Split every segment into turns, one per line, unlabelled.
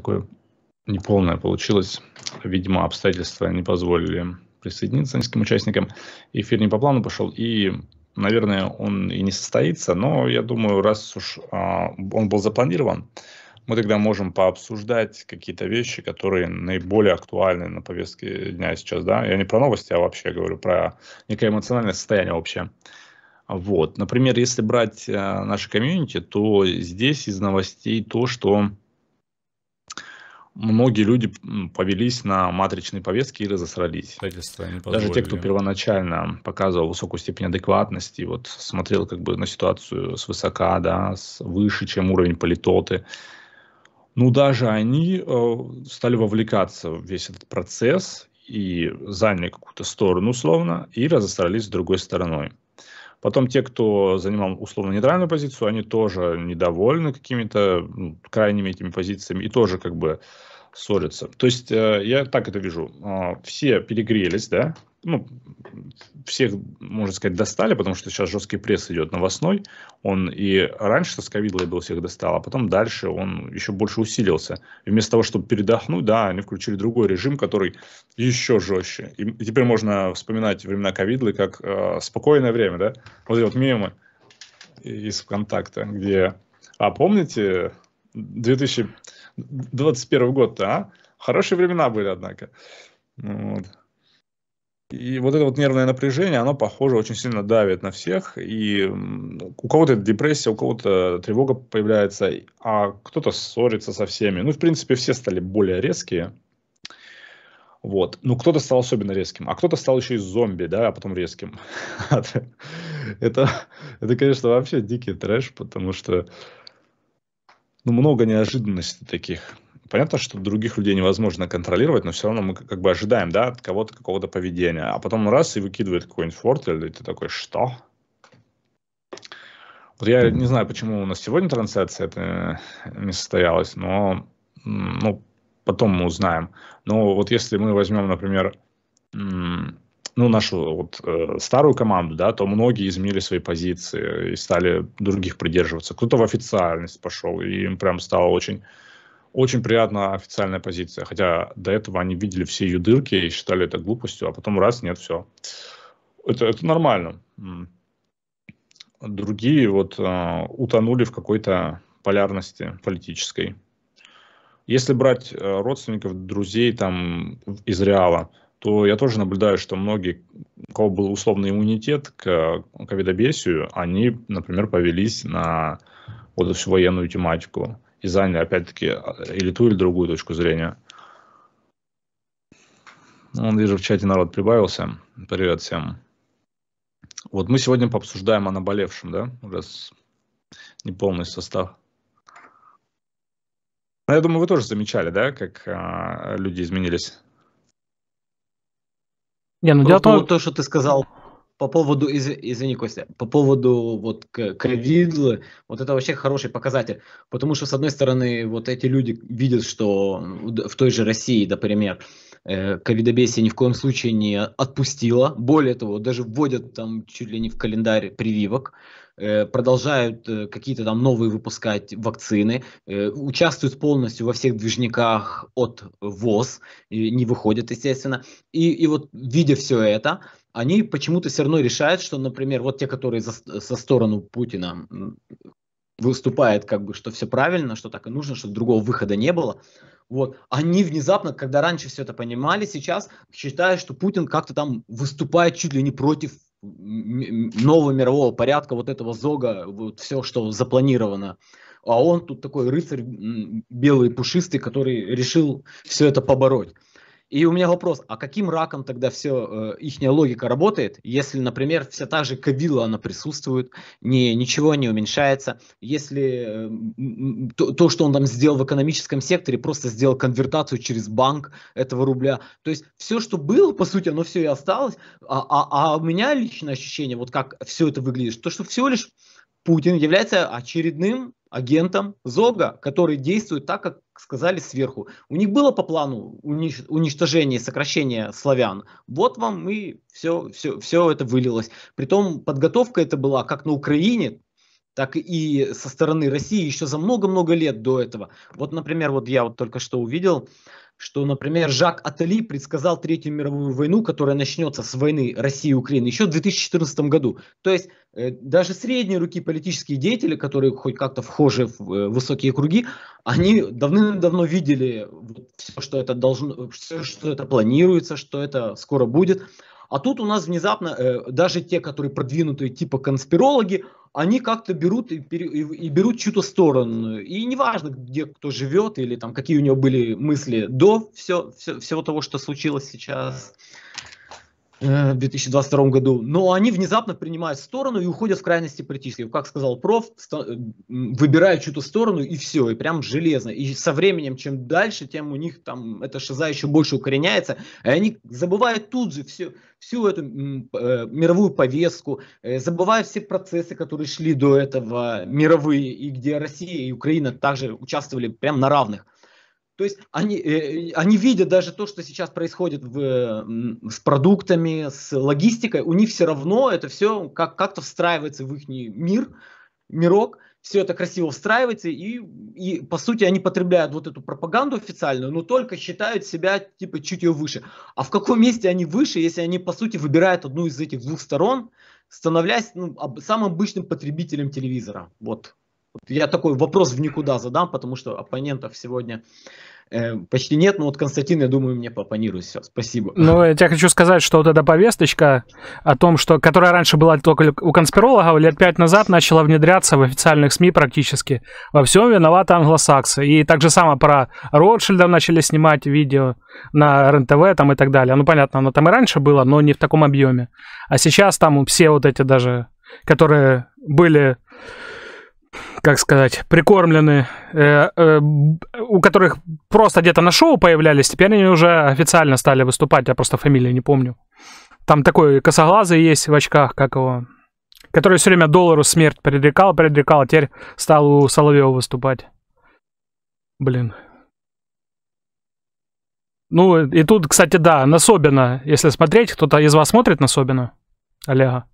такое неполное получилось. Видимо, обстоятельства не позволили присоединиться низким участникам. Эфир не по плану пошел, и, наверное, он и не состоится, но я думаю, раз уж а, он был запланирован, мы тогда можем пообсуждать какие-то вещи, которые наиболее актуальны на повестке дня сейчас, да. Я не про новости, а вообще говорю про некое эмоциональное состояние вообще. Вот, например, если брать э, а, наше комьюнити, то здесь из новостей то, что многие люди повелись на матричные повестки и разосрались. Даже те, кто первоначально показывал высокую степень адекватности, вот смотрел как бы на ситуацию с свысока, да, с выше, чем уровень политоты, ну, даже они э, стали вовлекаться в весь этот процесс и заняли какую-то сторону условно и разосрались с другой стороной. Потом те, кто занимал условно нейтральную позицию, они тоже недовольны какими-то ну, крайними этими позициями и тоже как бы ссорятся. То есть э, я так это вижу. А, все перегрелись, да? Ну, всех, можно сказать, достали, потому что сейчас жесткий пресс идет новостной. Он и раньше с ковидлой был всех достал, а потом дальше он еще больше усилился. И вместо того, чтобы передохнуть, да, они включили другой режим, который еще жестче. И теперь можно вспоминать времена ковидлы как э, спокойное время, да? Вот эти вот мемы из ВКонтакта, где... А помните 2000... 21 год-то, а? Хорошие времена были, однако. Ну вот. И вот это вот нервное напряжение, оно, похоже, очень сильно давит на всех. И у кого-то это депрессия, у кого-то тревога появляется, а кто-то ссорится со всеми. Ну, в принципе, все стали более резкие. Вот. Ну, кто-то стал особенно резким, а кто-то стал еще и зомби, да, а потом резким. Это, это, конечно, вообще дикий трэш, потому что ну, много неожиданностей таких. Понятно, что других людей невозможно контролировать, но все равно мы как бы ожидаем, да, от кого-то какого-то поведения. А потом раз и выкидывает какой-нибудь фортель, и ты такой, что? Вот я не знаю, почему у нас сегодня трансляция это э, не состоялась, но ну, потом мы узнаем. Но вот если мы возьмем, например, ну, нашу вот э, старую команду, да, то многие изменили свои позиции и стали других придерживаться. Кто-то в официальность пошел, и им прям стало очень, очень приятно официальная позиция. Хотя до этого они видели все ее дырки и считали это глупостью, а потом раз, нет, все. Это, это нормально. Другие вот э, утонули в какой-то полярности политической. Если брать э, родственников, друзей там из Реала – то я тоже наблюдаю, что многие, у кого был условный иммунитет к ковидобесию, они, например, повелись на вот эту всю военную тематику и заняли, опять-таки, или ту, или другую точку зрения. Он, ну, вижу, в чате народ прибавился. Привет всем. Вот мы сегодня пообсуждаем о наболевшем, да? Раз неполный состав. Но ну, я думаю, вы тоже
замечали, да, как а, люди изменились. Не, ну дело то... то, что ты сказал по поводу, из, извини, Костя, по поводу вот ковид, вот это вообще хороший показатель, потому что, с одной стороны, вот эти люди видят, что в той же России, например, да, Э, ковидобесие ни в коем случае не отпустило. Более того, даже вводят там чуть ли не в календарь прививок э, продолжают э, какие-то там новые выпускать вакцины, участвуют полностью во всех движниках от ВОЗ, не выходят, естественно. И, и вот, видя все это, они почему-то все равно решают, что, например, вот те, которые за, со сторону Путина выступают, как бы, что все правильно, что так и нужно, что другого выхода не было, вот. Они внезапно, когда раньше все это понимали, сейчас считают, что Путин как-то там выступает чуть ли не против нового мирового порядка, вот этого зога, вот все, что запланировано. А он тут такой рыцарь белый, пушистый, который решил все это побороть. И у меня вопрос, а каким раком тогда все, э, их логика работает, если, например, вся та же кавила, она присутствует, не, ничего не уменьшается, если э, то, то, что он там сделал в экономическом секторе, просто сделал конвертацию через банк этого рубля. То есть все, что было, по сути, оно все и осталось. А, а, а у меня личное ощущение, вот как все это выглядит, то, что всего лишь Путин является очередным агентом Зога, который действует так, как сказали сверху. У них было по плану унич- уничтожение и сокращение славян. Вот вам и все, все, все это вылилось. Притом подготовка это была как на Украине, так и со стороны России еще за много-много лет до этого. Вот, например, вот я вот только что увидел, что, например, Жак Атали предсказал Третью мировую войну, которая начнется с войны России и Украины еще в 2014 году. То есть э, даже средние руки политические деятели, которые хоть как-то вхожи в э, высокие круги, они давным-давно видели все, что это должно, все, что это планируется, что это скоро будет. А тут у нас внезапно э, даже те, которые продвинутые типа конспирологи, они как-то берут и, и, и берут чью-то сторону. И неважно, где кто живет или там какие у него были мысли до все, все, всего того, что случилось сейчас. Yeah. Э, в 2022 году, но они внезапно принимают сторону и уходят в крайности политические. Как сказал проф, э, выбирают чью-то сторону и все, и прям железно. И со временем, чем дальше, тем у них там эта шиза еще больше укореняется, и они забывают тут же все, всю эту э, мировую повестку, э, забывая все процессы, которые шли до этого, мировые, и где Россия и Украина также участвовали прям на равных. То есть они, э, они видят даже то, что сейчас происходит в, с продуктами, с логистикой, у них все равно это все как, как-то встраивается в их мир, мирок, все это красиво встраивается, и, и по сути они потребляют вот эту пропаганду официальную, но только считают себя типа чуть ее выше. А в каком месте они выше, если они по сути выбирают одну из этих двух сторон, становясь ну, самым обычным потребителем телевизора? вот я такой вопрос в никуда задам, потому что оппонентов сегодня Э, почти нет, но вот Константин, я думаю, мне попонирует все. Спасибо.
Ну, я тебе хочу сказать, что вот эта повесточка о том, что, которая раньше была только у конспирологов, лет пять назад начала внедряться в официальных СМИ практически. Во всем виноваты англосаксы. И так же само про Ротшильдов начали снимать видео на РНТВ там и так далее. Ну, понятно, оно там и раньше было, но не в таком объеме. А сейчас там все вот эти даже, которые были как сказать, прикормлены, э, э, у которых просто где-то на шоу появлялись, теперь они уже официально стали выступать, я просто фамилии не помню. Там такой косоглазый есть в очках, как его, который все время доллару смерть предрекал, предрекал, а теперь стал у Соловьева выступать. Блин. Ну, и тут, кстати, да, Насобина, если смотреть, кто-то из вас смотрит Насобина, Олега?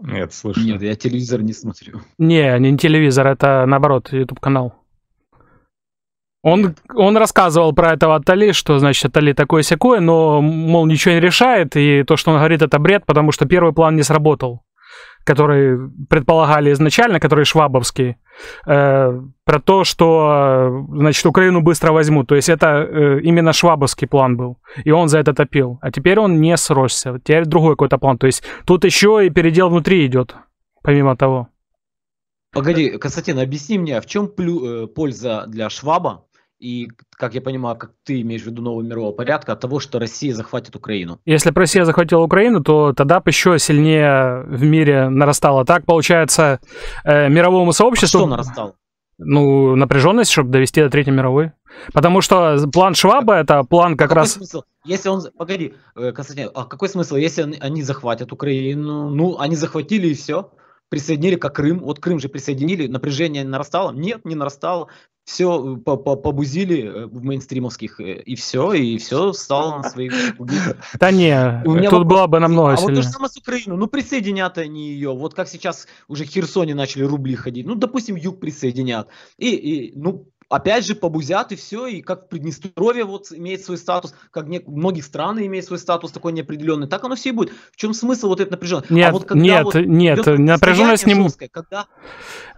Нет, слышно. Нет, я телевизор не смотрю.
Не, не телевизор, это наоборот, YouTube канал. Он, он рассказывал про этого Атали, что, значит, Атали такое секое, но, мол, ничего не решает, и то, что он говорит, это бред, потому что первый план не сработал, который предполагали изначально, который швабовский. Э, про то, что, значит, Украину быстро возьмут. То есть это э, именно швабовский план был. И он за это топил. А теперь он не сросся. Теперь другой какой-то план. То есть тут еще и передел внутри идет, помимо того.
Погоди, Константин, объясни мне, а в чем плю, э, польза для Шваба и, как я понимаю, как ты имеешь в виду нового мирового порядка, от того, что Россия захватит Украину.
Если бы Россия захватила Украину, то тогда бы еще сильнее в мире нарастало. Так, получается, э, мировому сообществу... А что нарастало? Ну, напряженность, чтобы довести до Третьей мировой. Потому что план Шваба – это план как какой раз…
Смысл? Если он… Погоди, э, Константин, а какой смысл, если они захватят Украину? Ну, они захватили и все присоединили как Крым, вот Крым же присоединили, напряжение нарастало? Нет, не нарастало, все э, побузили э, в мейнстримовских, э, и все, и все стало на своих Да
не, тут было бы намного сильнее. А вот то же самое
с Украиной, ну присоединят они ее, вот как сейчас уже Херсоне начали рубли ходить, ну допустим, юг присоединят, и, ну опять же побузят и все, и как в Приднестровье вот имеет свой статус, как не, многих стран имеет свой статус такой неопределенный, так оно все и будет. В чем смысл вот этой напряженности? А нет, а вот когда нет, вот нет, напряженность не... Жесткое, когда,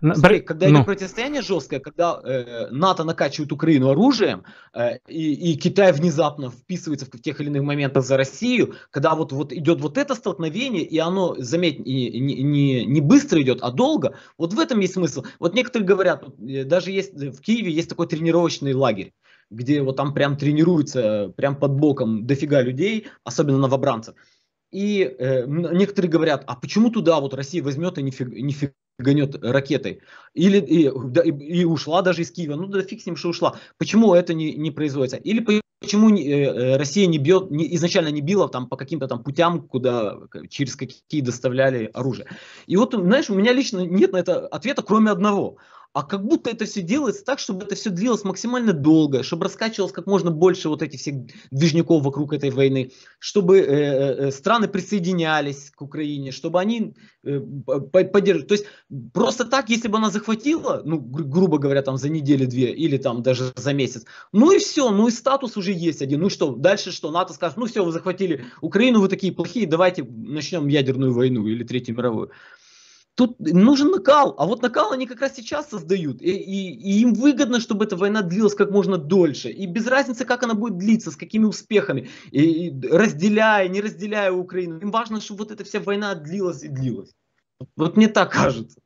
На... смотри, когда ну. идет
противостояние жесткое, когда э, НАТО накачивает Украину оружием, э, и, и Китай внезапно вписывается в тех или иных моментах за Россию, когда вот, вот идет вот это столкновение, и оно, заметь, не, не, не быстро идет, а долго, вот в этом есть смысл. Вот некоторые говорят, э, даже есть э, в Киеве есть такой тренировочный лагерь где вот там прям тренируется, э, прям под боком дофига людей, особенно новобранцев. И э, некоторые говорят, а почему туда вот Россия возьмет и не, фиг, не фиганет ракетой? Или и, да, и ушла даже из Киева, ну да фиг с ним, что ушла. Почему это не, не производится? Или почему не, э, э Россия не бьет, не, изначально не била там по каким-то там путям, куда, через какие доставляли оружие? И вот, знаешь, у меня лично нет на это ответа, кроме одного – а как будто это все делается так, чтобы это все длилось максимально долго, чтобы раскачивалось как можно больше вот этих всех движников вокруг этой войны, чтобы э, э, э страны присоединялись к Украине, чтобы они э, поддерживали. То есть просто так, если бы она захватила, ну, гру- грубо говоря, там за неделю-две или там даже за месяц, ну и все, ну и статус уже есть один, ну что, дальше что, НАТО скажет, ну все, вы захватили Украину, вы такие плохие, давайте начнем ядерную войну или Третью мировую. Тут нужен накал, а вот накал они как раз сейчас создают, и, и, и им выгодно, чтобы эта война длилась как можно дольше, и без разницы, как она будет длиться, с какими успехами, и, и разделяя, не разделяя Украину, им важно, чтобы вот эта вся война длилась и длилась. Вот мне так кажется.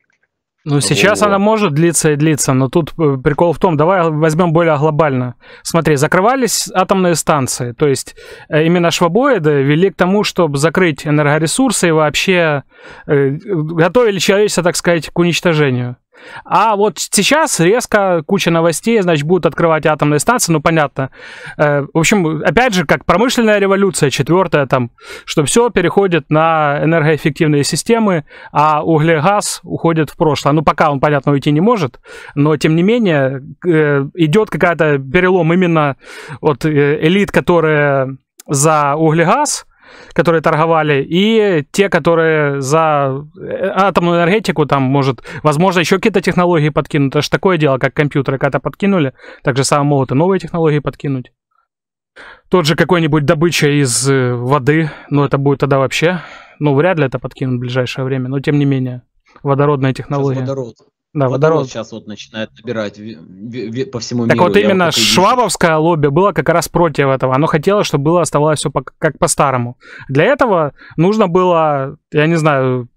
Ну, сейчас Во. она может длиться и длиться, но тут э, прикол в том, давай возьмем более глобально. Смотри, закрывались атомные станции, то есть э, именно швабоиды вели к тому, чтобы закрыть энергоресурсы и вообще э, э готовили человечество, так сказать, к уничтожению. А вот сейчас резко куча новостей, значит, будут открывать атомные станции, ну, понятно. Э, в общем, опять же, как промышленная революция, четвертая там, что все переходит на энергоэффективные системы, а газ уходит в прошлое. Ну, пока он, понятно, уйти не может, но, тем не менее, э, идет какая-то перелом именно от э, элит, которые за углегаз, которые торговали, и те, которые за э, атомную энергетику, там, может, возможно, еще какие-то технологии подкинут. Это же такое дело, как компьютеры когда-то подкинули, так же самое могут и новые технологии подкинуть. Тот же какой-нибудь добыча из э, воды, но это будет тогда вообще, ну вряд ли это подкинут в ближайшее время, но тем не менее, водородная технология. Сейчас водород. Да, водород. водород.
сейчас вот начинает набирать по всему так миру. Так вот именно вот швабовское
лобби было как раз против этого. Оно хотело, чтобы было оставалось все по, как по-старому. Для этого нужно было, я не знаю,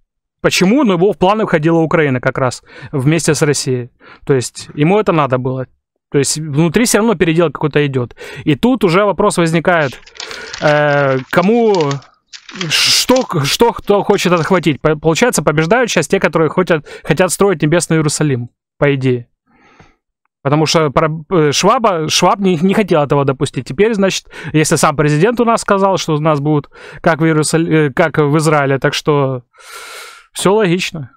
почему, но его в планы входила Украина как раз вместе с Россией. То есть ему это надо было. То есть внутри все равно передел какой-то идет. И тут уже вопрос возникает, э, кому что, что кто хочет отхватить? Получается, побеждают сейчас те, которые хотят, хотят строить небесный Иерусалим, по идее. Потому что э, Шваба, Шваб не, не хотел этого допустить. Теперь, значит, если сам президент у нас сказал, что у нас будут как в, Иерусали... Э, как в Израиле, так что все логично.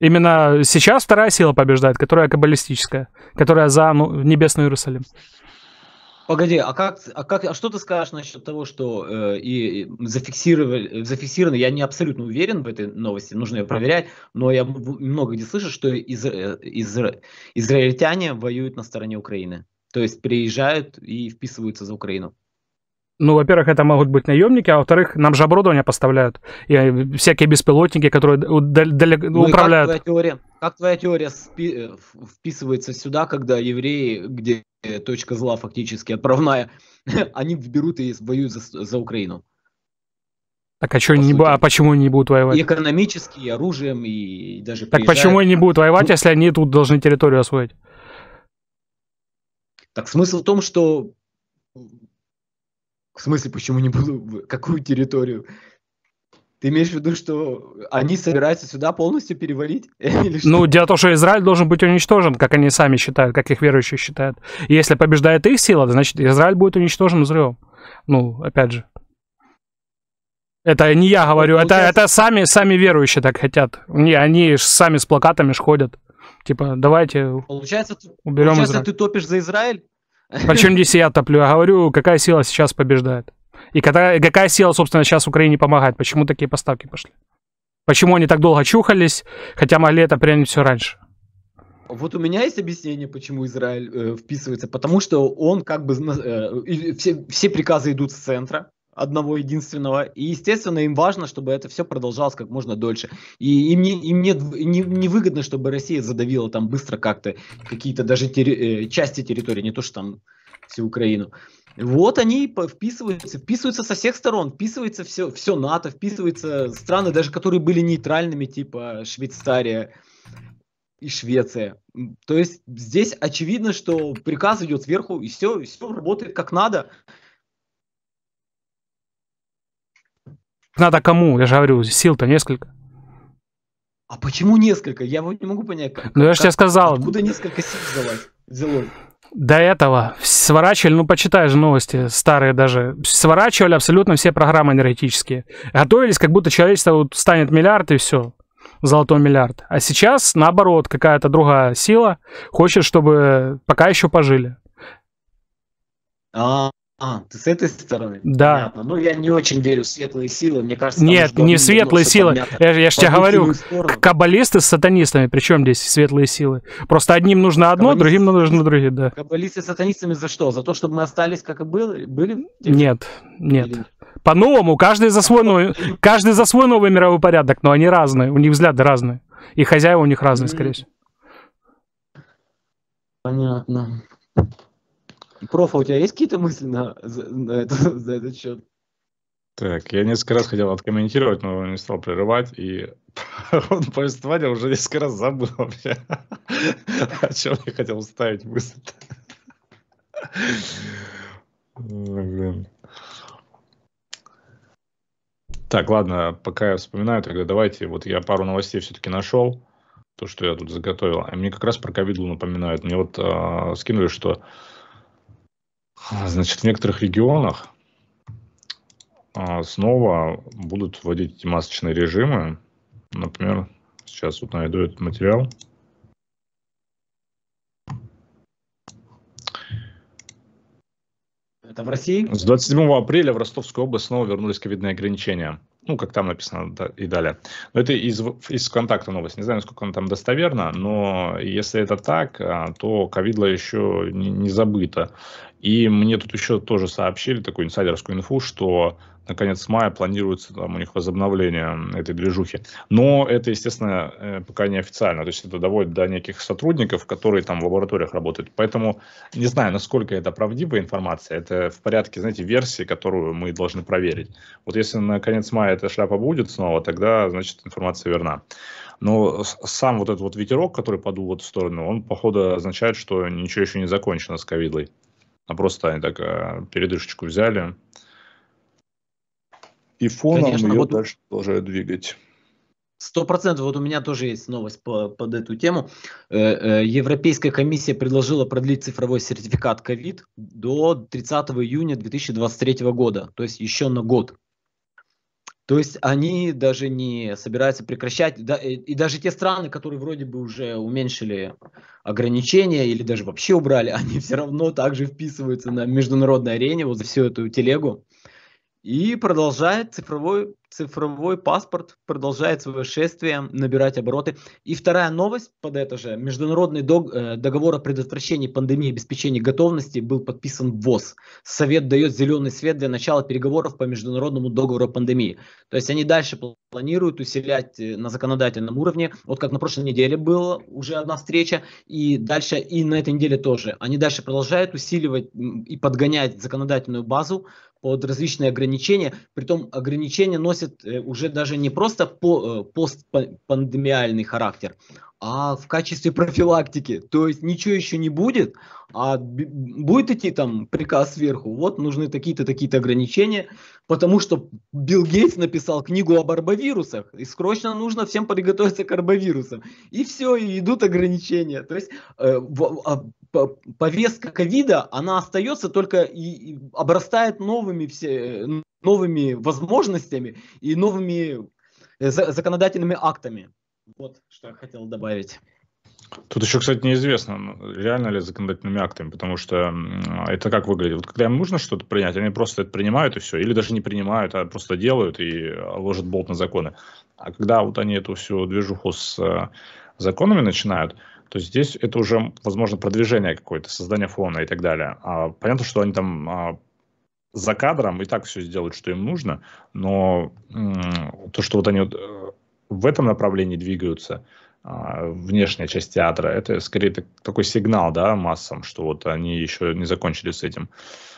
Именно сейчас вторая сила побеждает, которая каббалистическая, которая за ну, небесный Иерусалим.
Погоди, а как, а как, а что ты скажешь насчет того, что э, и зафиксировали, зафиксировано, я не абсолютно уверен в этой новости, нужно ее проверять, но я много где слышу, что из, э, из, э, израильтяне воюют на стороне Украины, то есть приезжают и вписываются за Украину.
Ну, во-первых, это могут быть наемники, а во-вторых, нам же оборудование поставляют. И э, всякие беспилотники, которые ну, управляют. Как твоя
теория, как твоя теория вписывается сюда, когда евреи, где Э, точка зла фактически отправная, они берут и воюют за, за Украину.
Так а, что не, а почему они не будут воевать? И
экономически, и оружием, и даже Так почему они не будут
воевать, ну, если они тут должны территорию освоить?
Так смысл в том, что... В смысле, почему не буду... Какую территорию? Ты имеешь в виду, что они собираются сюда полностью перевалить? Ну, дело
в том, что Израиль должен быть уничтожен, как они сами считают, как их верующие считают. И если побеждает их сила, значит, Израиль будет уничтожен взрывом. Ну, опять же. Это не я говорю, ну, это, это сами, сами верующие так хотят. Не, они сами с плакатами ж ходят. Типа, давайте получается, уберем получается, Израиль.
ты топишь за Израиль? Почему
здесь я топлю? Я говорю, какая сила сейчас побеждает. И какая, какая сила, собственно, сейчас Украине помогает? Почему такие поставки пошли? Почему они так долго чухались, хотя могли это принять все раньше?
Вот у меня есть объяснение, почему Израиль э, вписывается. Потому что он как бы... Э, все, все приказы идут с центра, одного единственного. И, естественно, им важно, чтобы это все продолжалось как можно дольше. И им, не, им не, не, не выгодно, чтобы Россия задавила там быстро как-то какие-то даже терри, э, части территории, не то что там всю Украину. Вот они вписываются, вписываются со всех сторон, вписывается все, все НАТО, вписываются страны, даже которые были нейтральными, типа Швейцария и Швеция. То есть здесь очевидно, что приказ идет сверху, и все, и все работает как надо.
Надо кому? Я же говорю, сил-то несколько.
А почему несколько? Я вот не могу понять. Как, ну я же тебе сказал. Откуда несколько сил взялось? Зелой.
До этого сворачивали, ну почитаешь новости старые даже, сворачивали абсолютно все программы энергетические. Готовились, как будто человечество вот станет миллиард и все, золотой миллиард. А сейчас, наоборот, какая-то другая сила хочет, чтобы пока еще пожили.
А, а, ты с этой стороны? Да. Понятно. Ну, я не очень верю в светлые силы, мне кажется... Нет, не светлые силы, помята. я, я же тебе говорю,
каббалисты с сатанистами, причем здесь светлые силы? Просто одним нужно одно, Каббалисты... другим нужно другие, да. Каббалисты
с сатанистами за что? За то, чтобы мы остались, как и были? были?
Нет, нет. Или... По-новому, каждый за свой новый, каждый за свой новый мировой порядок, но они разные, у них взгляды разные, и хозяева у них разные, скорее всего.
Понятно. Профа, у тебя есть какие-то мысли на, за, на это, за этот счет?
Так, я несколько раз хотел откомментировать, но не стал прерывать, и он повествование уже несколько раз забыл вообще, о чем я хотел вставить мысль. Так, ладно, пока я вспоминаю, тогда давайте, вот я пару новостей все-таки нашел, то, что я тут заготовил. И а мне как раз про ковиду напоминают. Мне вот э, скинули, что а, значит, в некоторых регионах а, снова будут вводить эти масочные режимы. Например, сейчас вот найду этот материал. Это в России? С 27 апреля в Ростовскую область снова вернулись ковидные ограничения ну, как там написано да, и далее. Но это из, из контакта новость. Не знаю, насколько она там достоверна, но если это так, а, то ковидло еще не, не забыто. И мне тут еще тоже сообщили такую инсайдерскую инфу, что на конец мая планируется там у них возобновление этой движухи. Но это, естественно, э, пока не официально. То есть это доводит до неких сотрудников, которые там в лабораториях работают. Поэтому не знаю, насколько это правдивая информация. Это в порядке, знаете, версии, которую мы должны проверить. Вот если на конец мая эта шляпа будет снова, тогда, значит, информация верна. Но сам вот этот вот ветерок, который подул вот в сторону, он, походу, означает, что ничего еще не закончено с ковидлой. А просто они так э, передышечку взяли,
и фоном Конечно, ее вот...
дальше продолжают двигать.
Сто процентов. Вот у меня тоже есть новость по, под эту тему. Э, э, Европейская комиссия предложила продлить цифровой сертификат COVID до 30 июня 2023 года, то есть еще на год. То есть они даже не собираются прекращать, да, и, э, и даже те страны, которые вроде бы уже уменьшили ограничения или даже вообще убрали, они все равно также вписываются на международной арене вот за всю эту телегу. И продолжает цифровой, цифровой паспорт, продолжает свое шествие, набирать обороты. И вторая новость под это же. Международный дог, э, договор о предотвращении пандемии и обеспечении готовности был подписан в ВОЗ. Совет дает зеленый свет для начала переговоров по международному договору о пандемии. То есть они дальше планируют усилять э, на законодательном уровне. Вот как на прошлой неделе была уже одна встреча, и дальше и на этой неделе тоже. Они дальше продолжают усиливать и подгонять законодательную базу, под различные ограничения. Притом ограничения носят э, уже даже не просто по, э, постпандемиальный характер, а в качестве профилактики. То есть ничего еще не будет, а будет идти там приказ сверху, вот нужны такие-то, такие-то ограничения, потому что Билл Гейтс написал книгу об арбовирусах, и срочно нужно всем подготовиться к арбовирусам. И все, и идут ограничения. То есть э, в, а повестка ковида, она остается только и, обрастает новыми, все, новыми возможностями и новыми э, законодательными актами. Вот что я хотел добавить.
Тут еще, кстати, неизвестно, реально ли законодательными актами, потому что это как выглядит. Вот когда им нужно что-то принять, они просто это принимают и все, или даже не принимают, а просто делают и а, ложат болт на законы. А когда вот они эту всю движуху с э, законами начинают, то здесь это уже, возможно, продвижение какое-то, создание фона и так далее. А, понятно, что они там а, за кадром и так все сделают, что им нужно, но м- то, что вот они вот, э, в этом направлении двигаются, а, внешняя часть театра, это скорее так, такой сигнал, да, массам, что вот они еще не закончили с этим. А,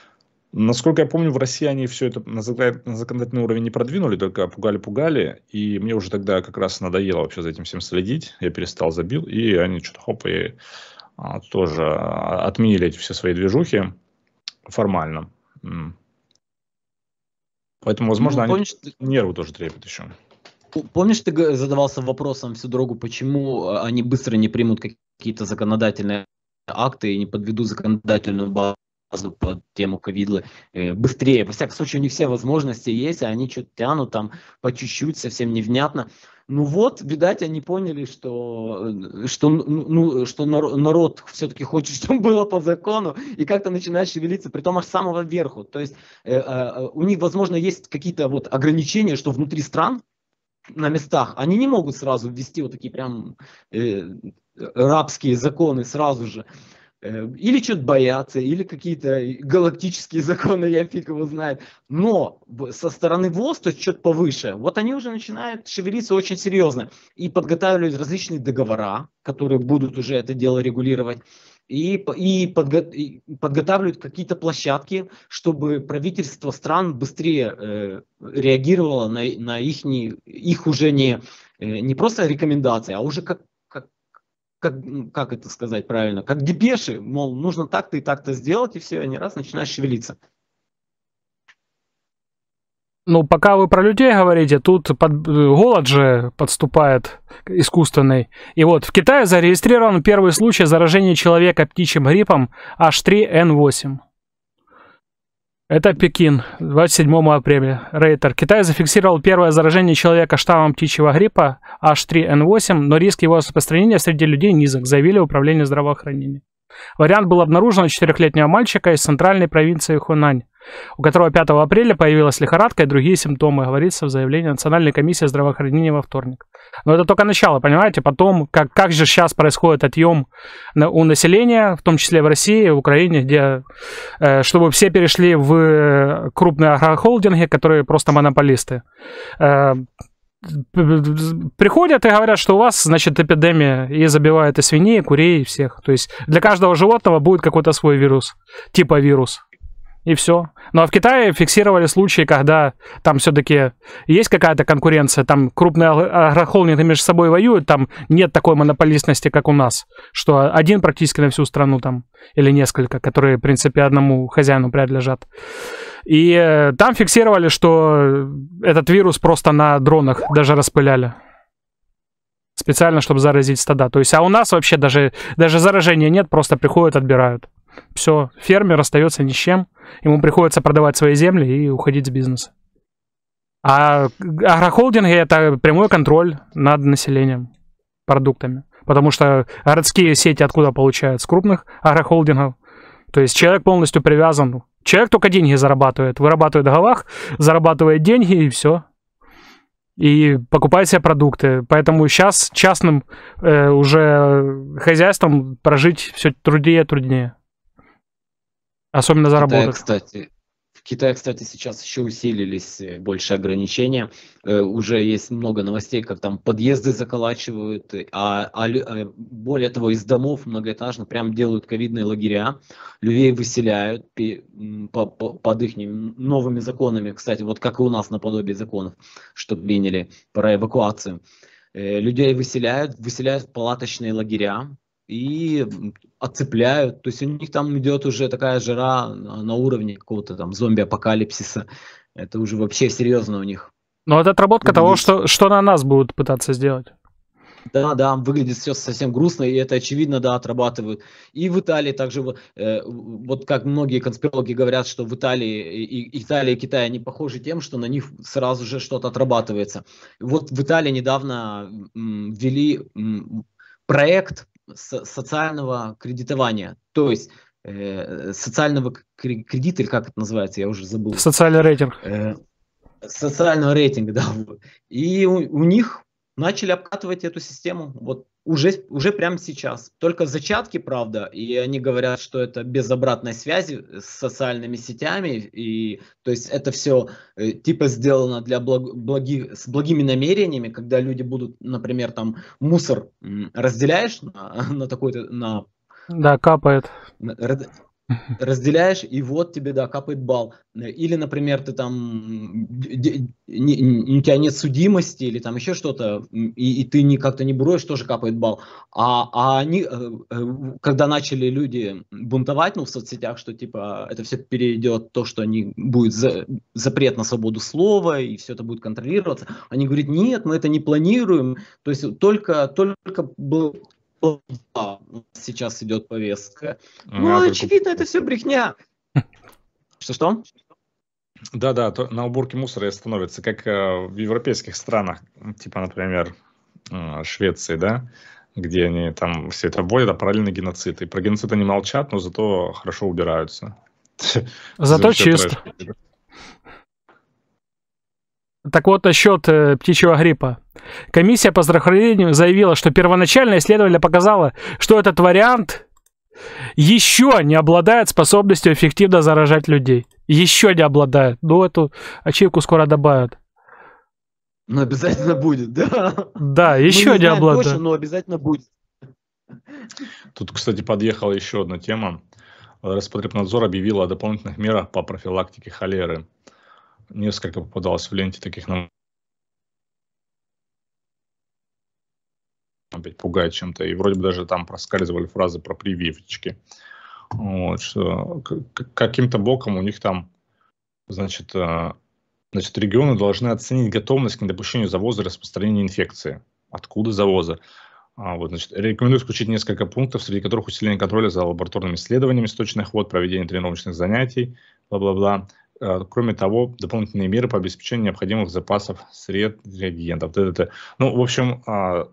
Насколько я помню, в России они все это на законодательный уровень не продвинули, только пугали-пугали. И мне уже тогда как раз надоело вообще за этим всем следить. Я перестал, забил. И они что-то хоп, и а, тоже а, отменили эти все свои движухи формально. Поэтому, возможно, ну, помнишь,
они ты... нервы тоже трепят еще. Помнишь, ты задавался вопросом всю дорогу, почему а, они быстро не примут какие-то законодательные акты и не подведут законодательную базу? сразу под тему ковидла э, быстрее. Во всяком случае, у них все возможности есть, а они что-то тянут там по чуть-чуть, совсем невнятно. Ну вот, видать, они поняли, что, э, что, ну, что народ все-таки хочет, чтобы было по закону, и как-то начинает шевелиться, при том аж с самого верху. То есть э, э, э, у них, возможно, есть какие-то вот ограничения, что внутри стран, на местах, они не могут сразу ввести вот такие прям э, рабские законы сразу же. Эм, или что-то боятся, или какие-то галактические законы, я фиг его знает. Но со стороны ВОЗ, то есть что-то повыше, вот они уже начинают шевелиться очень серьезно и подготавливают различные договора, которые будут уже это дело регулировать, и, и, подго, и подготавливают какие-то площадки, чтобы правительство стран быстрее э, реагировало на, на их, не, их уже не, э, не просто рекомендации, а уже как как, ну, как это сказать правильно, как депеши, мол, нужно так-то и так-то сделать, и все, они раз начинают шевелиться.
Ну, пока вы про людей говорите, тут под, э, голод же подступает искусственный. И вот в Китае зарегистрирован первый случай заражения человека птичьим гриппом H3N8. Это Пекин, 27 апреля. Рейтер. Китай зафиксировал первое заражение человека штаммом птичьего гриппа H3N8, но риск его распространения среди людей низок, заявили Управление здравоохранения. Вариант был обнаружен у четырехлетнего мальчика из центральной провинции Хунань у которого 5 апреля появилась лихорадка и другие симптомы, говорится в заявлении Национальной комиссии здравоохранения во вторник. Но это только начало, понимаете? Потом, как, как же сейчас происходит отъем на, у населения, в том числе в России, в Украине, где, э, чтобы все перешли в э, крупные агрохолдинги, которые просто монополисты. Э, приходят и говорят, что у вас, значит, эпидемия, и забивают и свиней, и курей, и всех. То есть для каждого животного будет какой-то свой вирус, типа вирус и все. Ну а в Китае фиксировали случаи, когда там все-таки есть какая-то конкуренция, там крупные агрохолдинги между собой воюют, там нет такой монополистности, как у нас, что один практически на всю страну там, или несколько, которые, в принципе, одному хозяину принадлежат. И э, там фиксировали, что этот вирус просто на дронах даже распыляли. Специально, чтобы заразить стада. То есть, а у нас вообще даже, даже заражения нет, просто приходят, отбирают. Все, фермер остается ни с чем. Ему приходится продавать свои земли и уходить с бизнеса. А агрохолдинги — это прямой контроль над населением, продуктами. Потому что городские сети откуда получают? С крупных агрохолдингов. То есть человек полностью привязан. Человек только деньги зарабатывает. Вырабатывает голах, зарабатывает деньги и все. И покупает себе продукты. Поэтому сейчас частным э, уже хозяйством прожить все труднее и труднее. Особенно заработать.
Кстати, в Китае, кстати, сейчас еще усилились э, больше ограничения. Э, уже есть много новостей, как там подъезды заколачивают, э, а, а более того, из домов многоэтажных прям делают ковидные лагеря, людей выселяют по, по, под их новыми законами, кстати, вот как и у нас наподобие законов, что приняли про эвакуацию людей выселяют, выселяют в палаточные лагеря, и отцепляют. То есть у них там идет уже такая жара на уровне какого-то там зомби-апокалипсиса. Это уже вообще серьезно у них.
Но это отработка Выглядит. того, что, что на нас будут пытаться сделать.
Да, да, выглядит все совсем грустно, и это очевидно, да, отрабатывают. И в Италии также, э, вот как многие конспирологи говорят, что в Италии, и, Италия и Китай, они похожи тем, что на них сразу же что-то отрабатывается. Вот в Италии недавно ввели проект социального кредитования, то есть э, социального кредита, или как это называется, я уже забыл. Социальный рейтинг. Э, социального рейтинга, да. И у, у них начали обкатывать эту систему вот уже, уже прямо сейчас. Только зачатки, правда, и они говорят, что это без обратной связи с социальными сетями, и то есть это все э, типа сделано для благ, благи, с благими намерениями, когда люди будут, например, там мусор разделяешь на, на такой-то, на...
Да, капает
разделяешь, и вот тебе, да, капает балл. Или, например, ты там, у тебя нет судимости, или там еще что-то, и, и ты не, как-то не буроешь, тоже капает балл. А, а они, э, э, когда начали люди бунтовать, ну, в соцсетях, что, типа, это все перейдет, то, что они будет за, запрет на свободу слова, и все это будет контролироваться, они говорят, нет, мы это не планируем. То есть только, только был сейчас идет повестка. Ну, а, очевидно, это все брехня. Что-что? Да-да, на уборке мусора становится,
как э, в европейских странах, типа, например, э, Швеции, да, где они там все это вводят, а параллельно геноцид. И про геноцид они молчат, но зато хорошо убираются.
Зато чисто.
Так вот, насчет э, птичьего гриппа. Комиссия по здравоохранению заявила, что первоначальное исследование показало, что этот вариант еще не обладает способностью эффективно заражать людей. Еще не обладает. Ну, эту ачивку скоро добавят.
Но ну, обязательно будет, да. Да,
еще Мы не, не обладает. Точно, но обязательно
будет. Тут, кстати, подъехала еще одна тема. Роспотребнадзор объявил о дополнительных мерах по профилактике холеры несколько попадалось в ленте таких ну, нам опять пугает чем-то. И вроде бы даже там проскальзывали фразы про прививочки. Вот, что каким-то боком у них там, значит, э, значит, регионы должны оценить готовность к недопущению завоза и распространения инфекции. Откуда завоза? А, вот, значит, рекомендую исключить несколько пунктов, среди которых усиление контроля за лабораторными исследованиями сточных вод, проведение тренировочных занятий, бла-бла-бла, Э, кроме того, дополнительные меры по обеспечению необходимых запасов сред реагентов. Ну, в общем, а,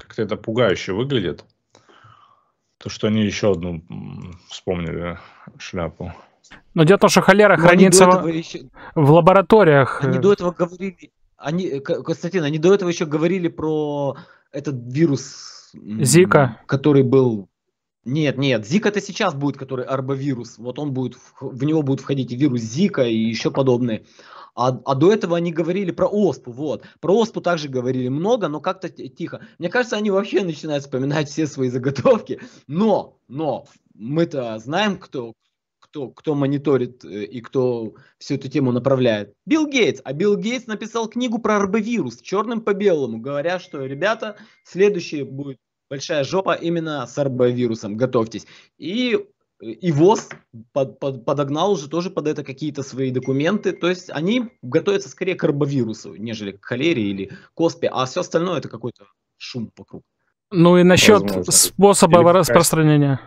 как-то это пугающе выглядит. То, что они еще одну вспомнили
шляпу.
Но ну, дело в том, что холера Но хранится в... Еще... в лабораториях. Они до
этого говорили, они, Константин, они до этого еще говорили про этот вирус, Зика, который был нет, нет, Зика это сейчас будет, который арбовирус. Вот он будет, в него будет входить вирус Зика и еще подобные. А, а до этого они говорили про оспу, вот. Про оспу также говорили много, но как-то тихо. Мне кажется, они вообще начинают вспоминать все свои заготовки. Но, но, мы-то знаем, кто, кто, кто мониторит э, и кто всю эту тему направляет. Билл Гейтс. А Билл Гейтс написал книгу про арбовирус черным по белому, говоря, что, ребята, следующее будет Большая жопа именно с арбовирусом, готовьтесь. И и ВОЗ под, под, подогнал уже тоже под это какие-то свои документы. То есть они готовятся скорее к арбовирусу, нежели к холере или коспе, а все остальное это какой-то шум вокруг. Ну и насчет Возможно. способа распространения.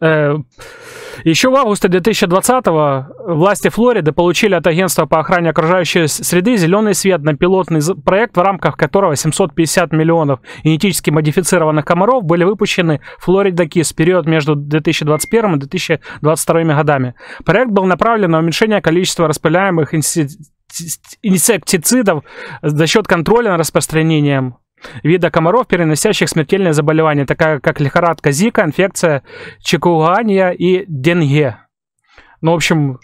Еще в августе 2020-го власти Флориды получили от Агентства по охране окружающей среды зеленый свет на пилотный проект, в рамках которого 750 миллионов генетически модифицированных комаров были выпущены Флорида Кис в период между 2021 и 2022 годами. Проект был направлен на уменьшение количества распыляемых инсектицидов за счет контроля над распространением вида комаров, переносящих смертельные заболевания, такая как лихорадка Зика, инфекция чикугания и денге. Ну, в общем,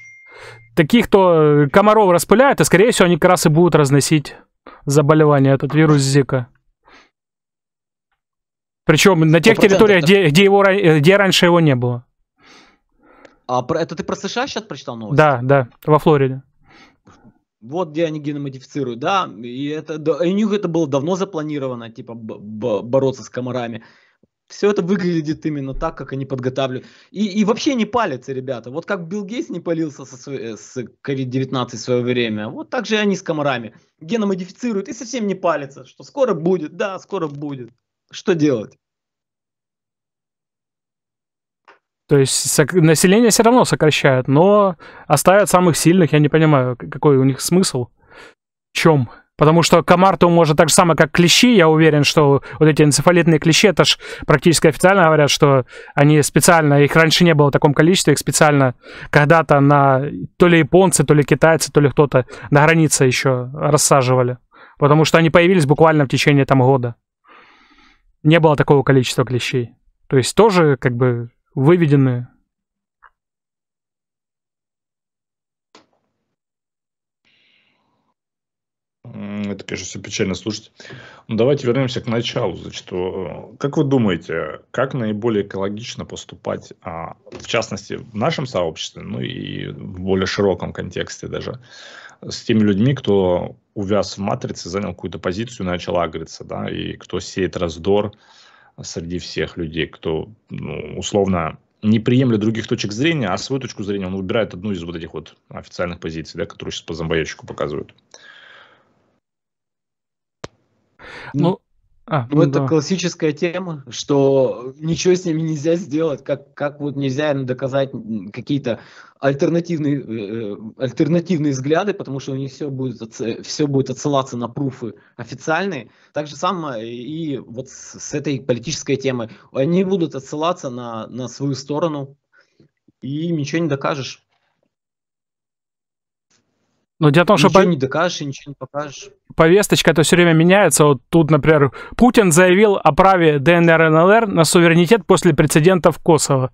таких, кто комаров распыляет, и, скорее всего, они как раз и будут разносить заболевание, этот вирус Зика. Причем на тех ну, территориях, где, где, его, э, где раньше его не было.
А про, это ты про США сейчас прочитал новость?
Да, да, во Флориде.
Вот где они геномодифицируют, да, и это, да, и у них это было давно запланировано, типа бороться с комарами. Все это выглядит именно так, как они подготавливают. И, и вообще не палятся, ребята. Вот как Билл Гейтс не палился со, э, с COVID-19 в свое время, вот так же и они с комарами. Геномодифицируют и совсем не палятся, что скоро будет, да, скоро будет. Что делать?
То есть население все равно сокращают, но оставят самых сильных. Я не понимаю, какой у них смысл. В чем? Потому что комар-то может так же самое, как клещи. Я уверен, что вот эти энцефалитные клещи, это ж практически официально говорят, что они специально, их раньше не было в таком количестве, их специально когда-то на то ли японцы, то ли китайцы, то ли кто-то на границе еще рассаживали. Потому что они появились буквально в течение там года. Не было такого количества клещей. То есть тоже как бы выведенные
Это, конечно, все печально слушать. Но ну, давайте вернемся к началу. Значит, как вы думаете, как наиболее экологично поступать, а, в частности, в нашем сообществе, ну и в более широком контексте даже, с теми людьми, кто увяз в матрице, занял какую-то позицию, начал агриться, да, и кто сеет раздор, среди всех людей, кто ну, условно не приемлет других точек зрения, а свою точку зрения он выбирает одну из вот этих вот официальных позиций, да, которые сейчас по зомбоящику показывают.
Ну, а, ну, это да. классическая тема, что ничего с ними нельзя сделать, как, как вот нельзя доказать какие-то альтернативные, э, э, альтернативные взгляды, потому что у них все будет, все будет отсылаться на пруфы официальные. Так же самое и вот с, с этой политической темой. Они будут отсылаться на, на свою сторону, и ничего не докажешь.
Но ну, дело в том, ничего что... Ничего не
докажешь ничего не покажешь.
Повесточка это все время меняется. Вот тут, например, Путин заявил о праве ДНР и НЛР на суверенитет после прецедента в Косово.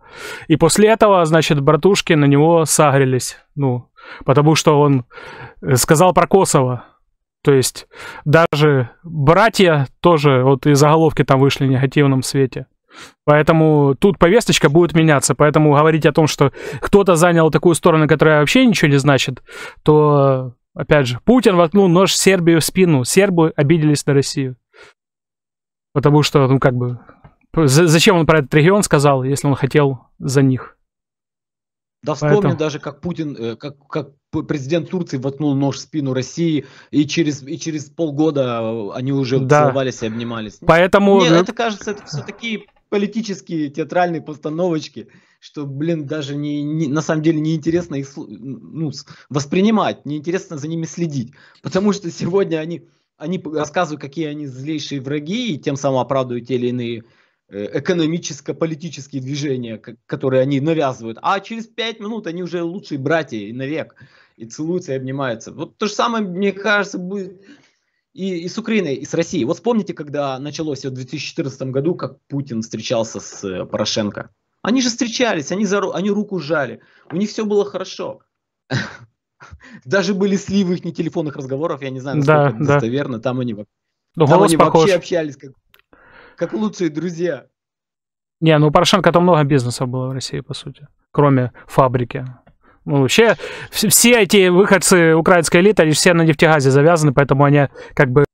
И после этого, значит, братушки на него сагрились. Ну, потому что он э, сказал про Косово. То есть даже братья тоже вот и заголовки там вышли в негативном свете. Поэтому тут повесточка будет меняться. Поэтому говорить о том, что кто-то занял такую сторону, которая вообще ничего не значит, то, опять же, Путин воткнул нож Сербию в спину. Сербы обиделись на Россию. Потому что, ну, как бы... Зачем он про этот регион сказал, если он хотел за них?
Да вспомни Поэтому... даже, как Путин, э, как, как президент Турции воткнул нож в спину России, и через, и через полгода э, они уже да. целовались и обнимались. Поэтому... Мне э, это кажется, это все такие политические театральные постановочки, что, блин, даже не, не, на самом деле неинтересно их ну, воспринимать, неинтересно за ними следить. Потому что сегодня они, они рассказывают, какие они злейшие враги, и тем самым оправдывают те или иные э, экономическо-политические движения, которые они навязывают. А через пять минут они уже лучшие братья и навек, и целуются, и обнимаются. Вот то же самое, мне кажется, будет и, и с Украиной, и с Россией. Вот вспомните, когда началось в 2014 году, как Путин встречался с э, Порошенко. Они же встречались, они, за, они руку жали, у них все было хорошо. Даже были сливы их телефонных разговоров, я не знаю, насколько да, это да. достоверно, там они,
ну, там они вообще
общались как, как лучшие друзья.
Не, ну у Порошенко там много бизнеса было в России, по сути, кроме фабрики. Ну Вообще, все эти выходцы украинской элиты, они все на нефтегазе завязаны, поэтому они как бы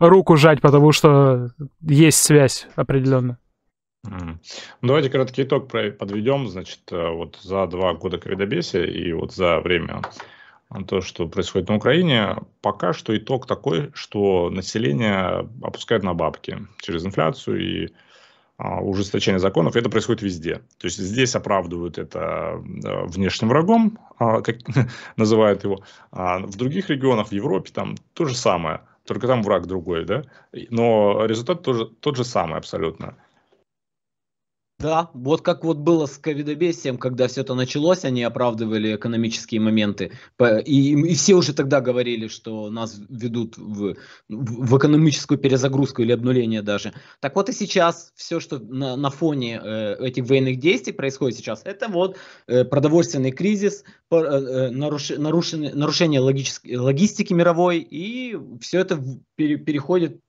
руку жать, потому что есть связь определенно.
Ну, давайте краткий итог подведем. Значит, э, вот за два года ковидобесия и вот за время э, то, что происходит на Украине, пока что итог такой, что население опускает на бабки через инфляцию и а, ужесточение законов, это происходит везде. То есть здесь оправдывают это э, внешним врагом, а, как называют его. А в других регионах, в Европе, там то же самое, только там враг другой, да? Но результат тоже, тот же самый абсолютно.
Да, вот как вот было с ковидобесием, когда все это началось, они оправдывали экономические моменты. И, и все уже тогда говорили, что нас ведут в, в экономическую перезагрузку или обнуление даже. Так вот и сейчас все, что на, на фоне э, этих военных действий происходит сейчас, это вот э, продовольственный кризис, по, э, э наруш, нарушен, нарушение логически, логистики мировой, и все это пере, переходит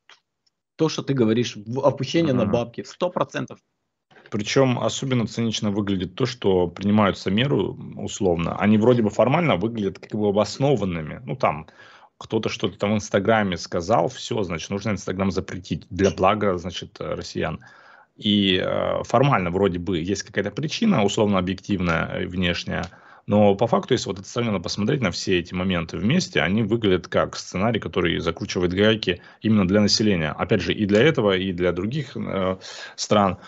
то, что ты говоришь, в опущение mm-hmm. на бабки, сто процентов.
Причем особенно цинично выглядит то, что принимаются меры условно. Они вроде бы формально выглядят как бы обоснованными. Ну, там, кто-то что-то там в Инстаграме сказал, все, значит, нужно Инстаграм запретить для блага, значит, э, россиян. И э, формально вроде бы есть какая-то причина, условно объективная, внешняя, но по факту, если вот отстраненно посмотреть на все эти моменты вместе, они выглядят как сценарий, который закручивает гайки именно для населения. Опять же, и для этого, и для других э, стран –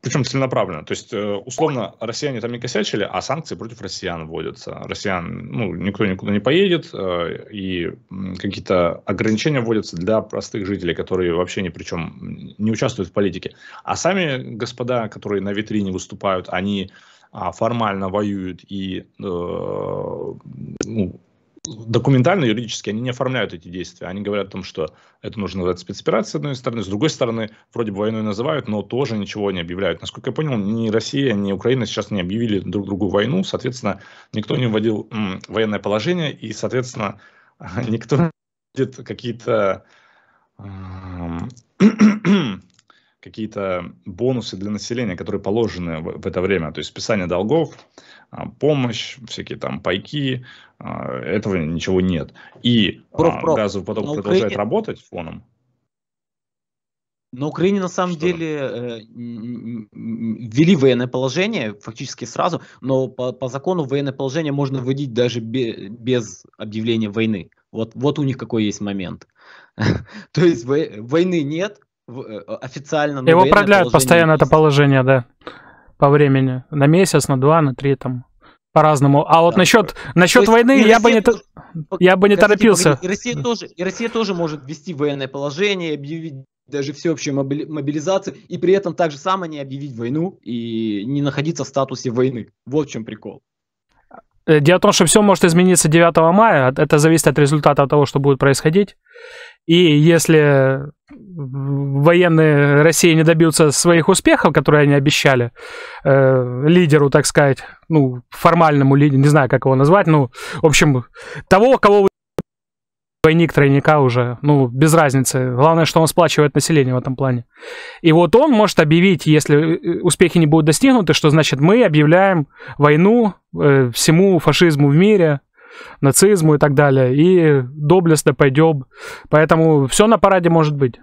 причем целенаправленно. То есть, э, условно, россияне там не косячили, а санкции против россиян вводятся. Россиян, ну, никто никуда не поедет, э, и какие-то ограничения вводятся для простых жителей, которые вообще ни при чем не участвуют в политике. А сами господа, которые на витрине выступают, они а, формально воюют и э, ну, документально, юридически они не оформляют эти действия. Они говорят о том, что это нужно назвать спецоперацией, с одной стороны. С другой стороны, вроде бы войной называют, но тоже ничего не объявляют. Насколько я понял, ни Россия, ни Украина сейчас не объявили друг другу войну. Соответственно, никто не вводил м, военное положение, и, соответственно, никто не видит какие-то какие-то бонусы для населения, которые положены в это время, то есть списание долгов, а, помощь, всякие там пайки, а, этого ничего нет. И проб, а, проб. газовый поток продолжает Украине... работать фоном.
На Украине на самом Что? деле э, ввели военное положение фактически сразу, но по, по закону военное положение можно вводить даже бе, без объявления войны. Вот, вот у них какой есть момент. То есть войны нет э, официально. Его продляют постоянно
это положение, да, по времени. На месяц, на два, на три там по-разному. А вот да. насчет, насчет войны я бы не, тоже, я бы не торопился. И
Россия, тоже, и Россия тоже может ввести военное положение, объявить даже всеобщую мобилизацию, и при этом так же самое не объявить войну и не находиться в статусе войны. Вот в чем прикол.
Э, дело в том, что все может измениться 9 мая. Это зависит от результата того, что будет происходить. И если военные России не добьются своих успехов, которые они обещали э, лидеру, так сказать, ну, формальному лидеру, не знаю, как его назвать, ну, в общем, того, кого вы двойник, тройника уже, ну, без разницы. Главное, что он сплачивает население в этом плане. И вот он может объявить, если э, э, успехи не будут достигнуты, что значит мы объявляем войну э, всему фашизму в мире, нацизму и так далее, и доблестно пойдем. Поэтому все на параде может быть.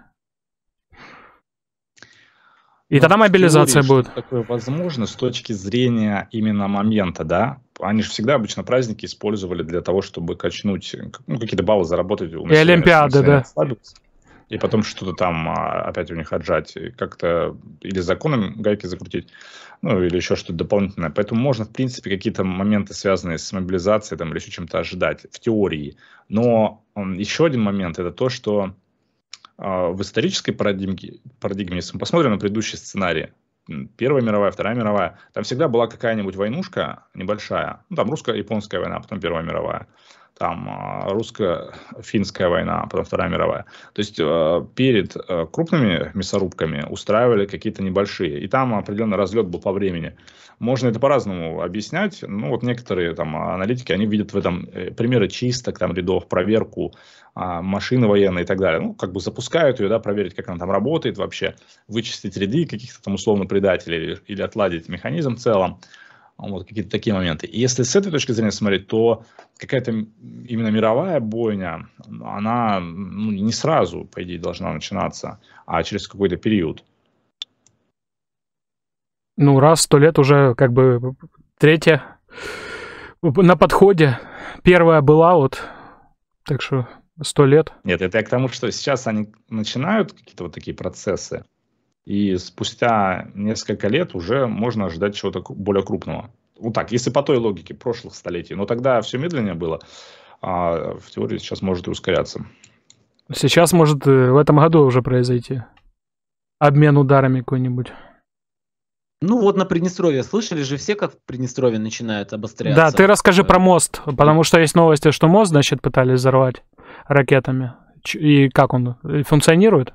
И ну, тогда мобилизация теории, будет. Такое возможно с точки зрения именно момента, да? Они же всегда обычно праздники использовали для того, чтобы качнуть, ну, какие-то баллы заработать. у И Олимпиады, да. И потом что-то там а, опять у них отжать, как-то или законом гайки закрутить, ну, или еще что-то дополнительное. Поэтому можно, в принципе, какие-то моменты, связанные с мобилизацией там, или еще чем-то ожидать в теории. Но еще один момент – это то, что а, в исторической парадигме, парадигме, если мы посмотрим на предыдущие сценарии, Первая мировая, Вторая мировая, там всегда была какая-нибудь войнушка небольшая, ну, там русско-японская война, потом Первая мировая там а, русско-финская война, потом Вторая мировая. То есть э, перед э, крупными мясорубками устраивали какие-то небольшие. И там определенный разлет был по времени. Можно это по-разному объяснять. Ну, вот некоторые там аналитики, они видят в этом э, примеры чисток, там, рядов, проверку а, машины военные и так далее. Ну, как бы запускают ее, да, проверить, как она там работает вообще, вычистить ряды каких-то там условно предателей или, или отладить механизм в целом. Вот какие-то такие моменты. И если с этой точки зрения смотреть, то какая-то именно мировая бойня, она ну, не сразу, по идее, должна начинаться, а через какой-то период.
Ну, раз сто лет уже как бы третья на подходе. Первая была вот, так что сто лет.
Нет, это я к тому, что сейчас они начинают какие-то вот такие процессы, и спустя несколько лет уже можно ожидать чего-то более крупного. Вот так, если по той логике прошлых столетий. Но тогда все медленнее было, а в
теории сейчас может и ускоряться.
Сейчас может э, в этом году уже произойти обмен ударами какой-нибудь.
Ну вот на Приднестровье слышали же все, как в Приднестровье начинают обостряться. Да, ты расскажи э. про мост, потому
что есть новости, что мост, значит, пытались взорвать ракетами. И как он функционирует?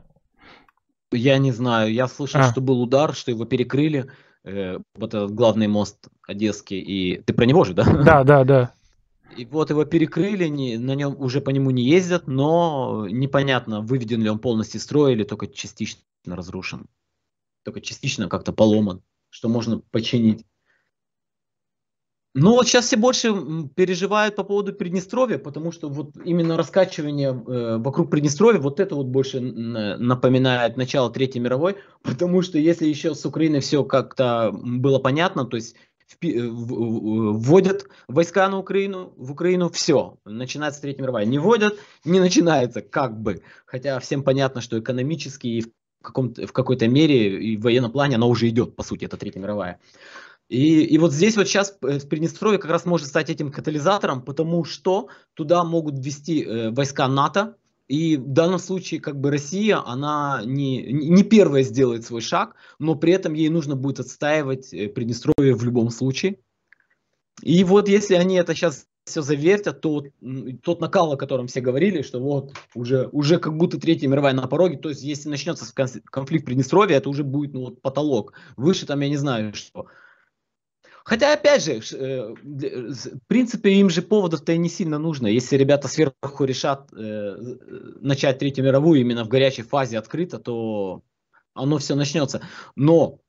Я не знаю, я слышал, а. что был удар, что его перекрыли, э, вот этот главный мост Одесский, и ты про него же, да? Да, да, да. И вот его перекрыли, не, на нем уже по нему не ездят, но непонятно, выведен ли он полностью из строя или только частично разрушен. Только частично как-то поломан, что можно починить. Ну вот сейчас все больше переживают по поводу Приднестровья, потому что вот именно раскачивание э, вокруг Приднестровья, вот это вот больше напоминает начало Третьей мировой, потому что если еще с Украины все как-то было понятно, то есть э, вводят войска на Украину, в Украину все, начинается Третья мировая. Не вводят, не начинается, как бы. Хотя всем понятно, что экономически и в, каком в какой-то мере и в военном плане она уже идет, по сути, это Третья мировая. И, и вот здесь вот сейчас э, Приднестровье как раз может стать этим катализатором, потому что туда могут ввести э, войска НАТО, и в данном случае как бы Россия, она не, не первая сделает свой шаг, но при этом ей нужно будет отстаивать э, Приднестровье в любом случае. И вот если они это сейчас все завертят, то тот накал, о котором все говорили, что вот уже, уже как будто Третья мировая на пороге, то есть если начнется конфликт в Приднестровье, это уже будет ну, вот, потолок. Выше там, я не знаю, что Хотя, опять же, э, в принципе, им же поводов-то и не сильно нужно. Если ребята сверху решат э, начать Третью мировую именно в горячей фазе открыто, то оно все начнется. Но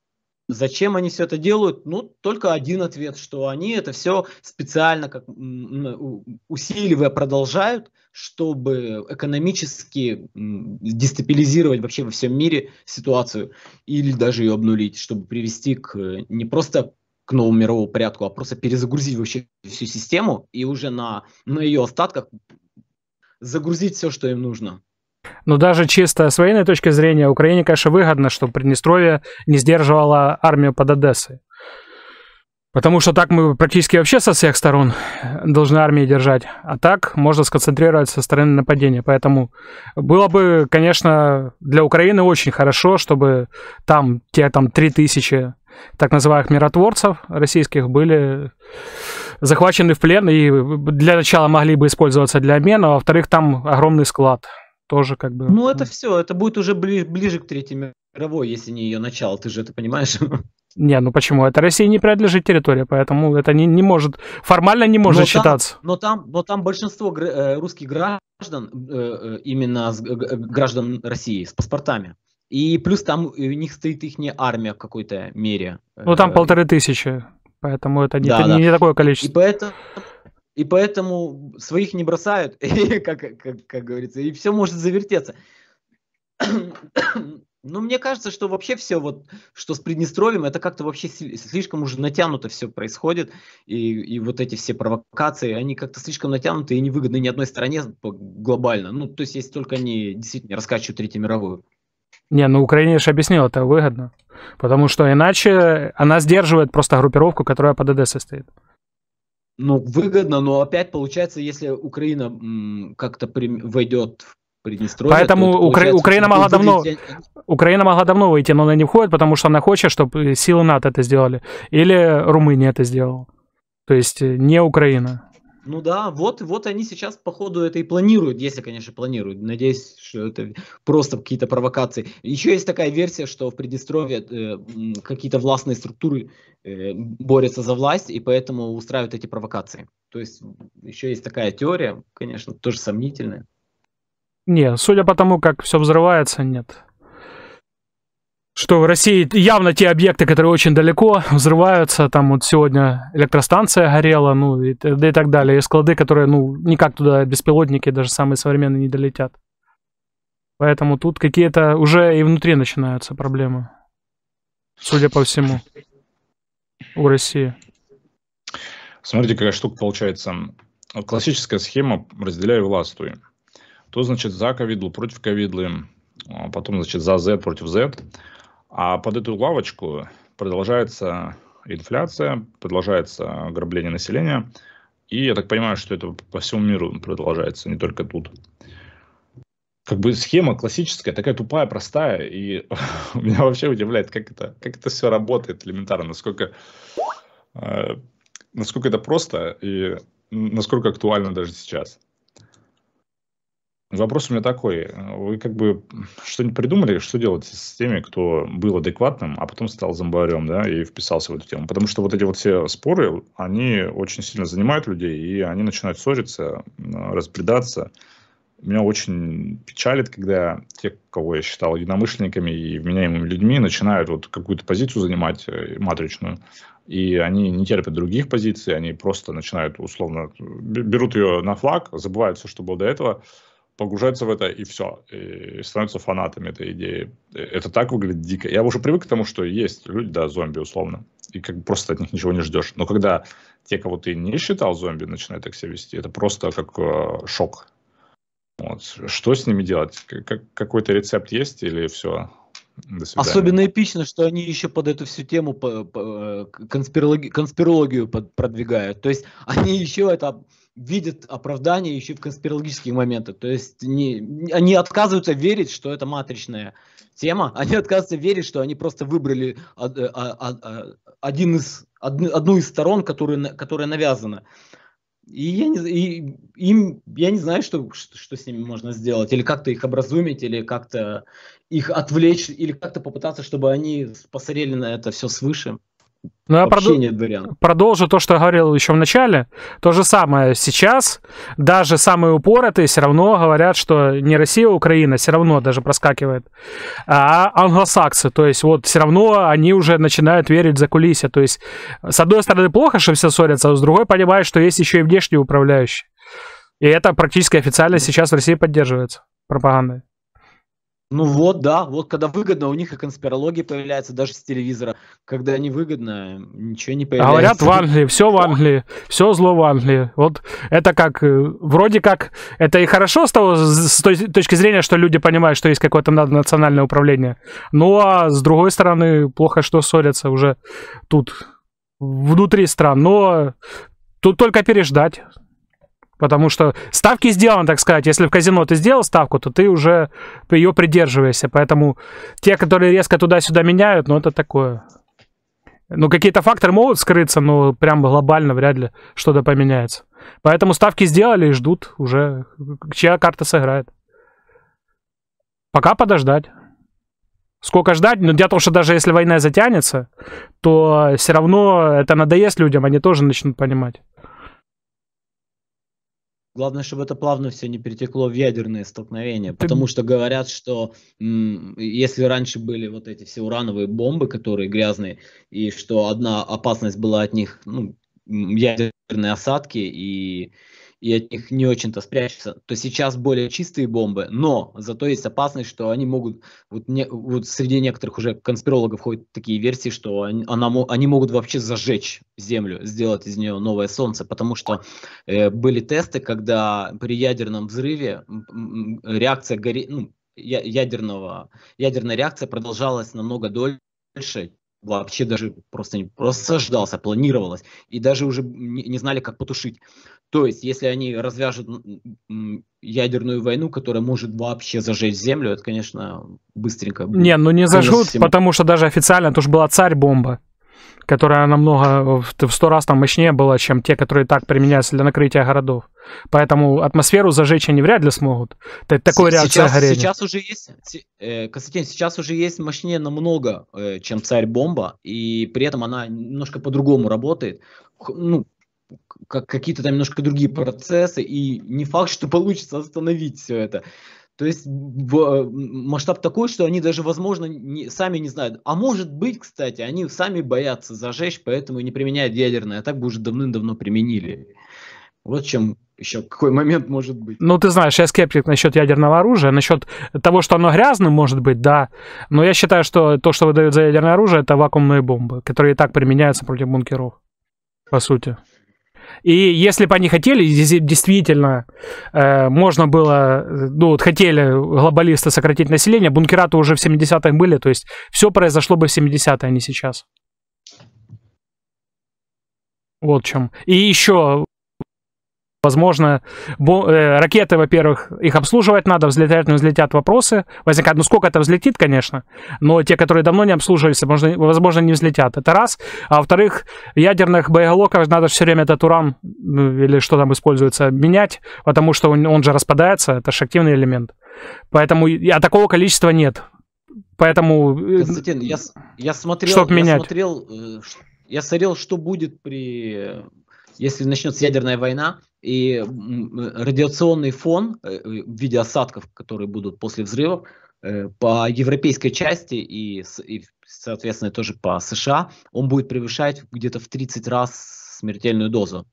Зачем они все это делают? Ну, только один ответ, что они это все специально как усиливая продолжают, чтобы экономически дестабилизировать вообще во всем мире ситуацию или даже ее обнулить, чтобы привести к э, не просто к новому мировому порядку, а просто перезагрузить вообще всю систему и уже на, на ее остатках загрузить все, что им нужно.
Но ну, даже чисто с военной точки зрения Украине, конечно, выгодно, что Приднестровье не сдерживало армию под Одессой. Потому что так мы практически вообще со всех сторон должны армии держать. А так можно сконцентрировать со стороны нападения. Поэтому было бы, конечно, для Украины очень хорошо, чтобы там те там 3000 так называемых миротворцев российских были захвачены в плен и для начала могли бы использоваться для обмена, а во-вторых, там огромный склад тоже как бы... Ну,
это все, это будет уже бли- ближе к Третьей мировой, если не ее начало, ты же это понимаешь?
Не, ну почему? Это России не принадлежит территория, поэтому это не, не может, формально не может но считаться. Там,
но, там, но там большинство гр- э, русских граждан, э, э, именно граждан России с паспортами. И плюс там у них стоит их не армия в какой-то мере. Ну там э, полторы
тысячи, поэтому это не, да, да. не такое количество. И поэтому,
и поэтому своих не бросают, как, как, как говорится, и все может завертеться. Ну, мне кажется, что вообще все, вот, что с Приднестровьем, это как-то вообще слишком уже натянуто все происходит. И, и вот эти все провокации, они как-то слишком натянуты и невыгодны ни одной стороне глобально. Ну, то есть, если только они действительно раскачивают Третью мировую.
Не, ну Украине же объяснил, это выгодно. Потому что иначе она сдерживает просто группировку, которая по ДД состоит.
Ну, выгодно, но опять получается, если Украина как-то при... войдет в Приднестровье. Поэтому Укра... Украина могла давно
Украина могла давно выйти, но она не входит, потому что она хочет, чтобы силы НАТО это сделали или Румыния это сделала. То есть э, не Украина.
Ну да, вот, вот они сейчас, походу, это и планируют, если, конечно, планируют. Надеюсь, что это просто какие-то провокации. Еще есть такая версия, что в Приднестровье э, какие-то властные структуры э, борются за власть, и поэтому устраивают эти провокации. То есть еще есть такая теория, конечно, тоже сомнительная.
Не, судя по тому, как все взрывается, нет что в России явно те объекты, которые очень далеко взрываются, там вот сегодня электростанция горела, ну и, и так далее, и склады, которые, ну, никак туда беспилотники, даже самые современные, не долетят. Поэтому тут какие-то уже и внутри начинаются проблемы, судя по всему, у России.
Смотрите, какая штука получается. Классическая схема «разделяй властвуй». То, значит, за ковидлу против ковидлы, а потом, значит, за Z против Z. А под эту лавочку продолжается инфляция, продолжается ограбление населения. И я так понимаю, что это по всему миру продолжается, не только тут. Как бы схема классическая, такая тупая, простая, и меня вообще удивляет, как это, как это все работает элементарно, насколько, э, насколько это просто и насколько актуально даже сейчас. Вопрос у меня такой. Вы как бы что-нибудь придумали, что делать с теми, кто был адекватным, а потом стал зомбарем, да, и вписался в эту тему? Потому что вот эти вот все споры, они очень сильно занимают людей, и они начинают ссориться, разбредаться. Меня очень печалит, когда те, кого я считал единомышленниками и вменяемыми людьми, начинают вот какую-то позицию занимать э, матричную, и они не терпят других позиций, они просто начинают условно, берут ее на флаг, забывают все, что было до этого, погружаются в это и все, и становятся фанатами этой идеи. Это так выглядит дико. Я уже привык к тому, что есть люди, да, зомби условно, и как бы просто от них ничего не ждешь. Но когда те, кого ты не считал зомби, начинают так себя вести, это просто как э, шок. Вот. Что с ними делать? Как, какой-то рецепт есть или все?
Особенно эпично, что они еще под эту всю тему по, по, э, конспирологи, конспирологию под, продвигают. То есть они еще это видят оправдание еще в конспирологических моментах. То есть не, они отказываются верить, что это матричная тема. Они отказываются верить, что они просто выбрали э, один из, одну из сторон, которая, которая навязана. И я не, и, им, я не знаю, что, что с ними можно сделать. Или как-то их образумить, или как-то их отвлечь, или как-то попытаться, чтобы они посмотрели на это все свыше.
Ну я прод... нет Продолжу то, что я говорил еще в начале. То же самое сейчас. Даже самые упоротые все равно говорят, что не Россия, а Украина все равно даже проскакивает. А англосаксы. То есть вот все равно они уже начинают верить за кулисы. То есть с одной стороны плохо, что все ссорятся, а с другой понимаешь, что есть еще и внешние управляющие. И это практически официально сейчас в России поддерживается пропагандой.
Ну вот, да, вот когда выгодно, у них и конспирология появляется даже с телевизора. Когда невыгодно, ничего не появляется. Говорят в Англии,
все в Англии, все зло в Англии. Вот это как, э, вроде как, это и хорошо с, того, с той точки зрения, что люди понимают, что есть какое-то национальное управление. Ну а с другой стороны, плохо, что ссорятся уже тут, внутри стран. Но тут только переждать. Потому что ставки сделаны, так сказать. Если в казино ты сделал ставку, то ты уже ее придерживаешься. Поэтому те, которые резко туда-сюда меняют, ну это такое. Ну, какие-то факторы могут скрыться, но прям глобально вряд ли что-то поменяется. Поэтому ставки сделали и ждут уже, чья карта сыграет. Пока подождать. Сколько ждать? Но ну, дело в том, что даже если война затянется, то все равно это надоест людям, они тоже начнут понимать.
Главное, чтобы это плавно все не перетекло в ядерные столкновения, потому что говорят, что если раньше были вот эти все урановые бомбы, которые грязные, и что одна опасность была от них, ну, ядерные осадки и и от них не очень-то спрячется. то сейчас более чистые бомбы, но зато есть опасность, что они могут, вот, не, вот среди некоторых уже конспирологов ходят такие версии, что они, она, они могут вообще зажечь Землю, сделать из нее новое Солнце, потому что э, были тесты, когда при ядерном взрыве реакция горе, ну, я, ядерного, ядерная реакция продолжалась намного дольше, вообще даже просто не просаждался, планировалось, и даже уже не, не знали, как потушить. То есть, если они развяжут ядерную войну, которая может вообще зажечь Землю, это, конечно, быстренько Не, ну не зажжут, потому
что даже официально это уже была царь-бомба которая намного в сто раз там мощнее была, чем те, которые так применяются для накрытия городов. Поэтому атмосферу зажечь они вряд ли смогут. Такой сейчас, реакция горения. Сейчас
уже есть, э, Константин, сейчас уже есть мощнее намного, э, чем царь-бомба, и при этом она немножко по-другому работает. Ну, как, какие-то там немножко другие ну, процессы, и не факт, что получится остановить все это. То есть э, масштаб такой, что они даже, возможно, не, сами не знают. А может быть, кстати, они сами боятся зажечь, поэтому не применяют ядерное, а так бы уже давным-давно применили. Вот чем еще какой момент может быть.
Ну, ты знаешь, я скептик насчет ядерного оружия, насчет того, что оно грязным может быть, да. Но я считаю, что то, что выдают за ядерное оружие, это вакуумные бомбы, которые и так применяются против бункеров, по сути. И если бы они хотели, действительно, э, можно было, ну вот хотели глобалисты сократить население, бункера-то уже в 70-х были, то есть все произошло бы в 70-е, а не сейчас. Вот в чем. И еще Возможно, бо, э, ракеты, во-первых, их обслуживать надо, взлетают, но взлетят вопросы. Возникает, ну сколько это взлетит, конечно, но те, которые давно не обслуживались, возможно, возможно не взлетят. Это раз. А во-вторых, ядерных боеголовков надо все время этот уран ну, или что там используется, менять, потому что он, он же распадается, это же активный элемент. Поэтому, а такого количества нет. Поэтому... Э, Константин,
я, я смотрел... Чтоб я менять. смотрел, э, я смотрел, что будет при если начнется ядерная война, и э, радиационный фон э, э, в виде осадков, которые будут после взрывов, по европейской части и, и, соответственно, тоже по США, он будет превышать где-то в 30 раз смертельную дозу.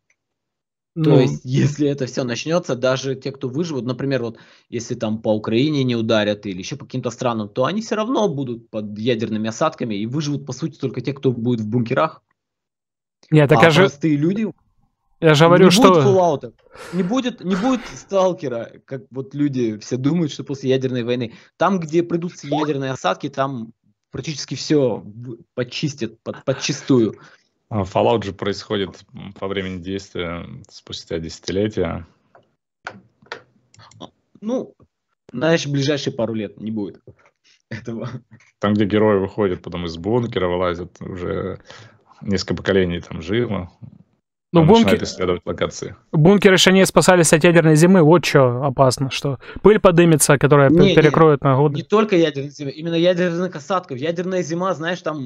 Ну. То есть, если это все начнется, даже те, кто выживут, например, вот если там по Украине не ударят или еще по каким-то странам, то они все равно будут под ядерными осадками и выживут, по сути, только те, кто будет в бункерах.
Нет, так а же... простые
люди
я же говорю, не что... Будет
Fallout, не будет, не будет сталкера, как вот люди все думают, что после ядерной войны. Там, где придут ядерные осадки, там практически все подчистят, под, подчистую. Fallout а же происходит
по времени действия спустя десятилетия. Ну, значит, ближайшие пару лет не
будет этого.
Там, где герои выходят потом из бункера, вылазят, уже несколько поколений там жило.
Ну, бункер...
исследовать локации.
Бункеры шане спасались от ядерной зимы, вот что опасно, что пыль подымется, которая не, перекроет не, на годы. Не
только ядерная зима, именно ядерных осадков. Ядерная зима, знаешь, там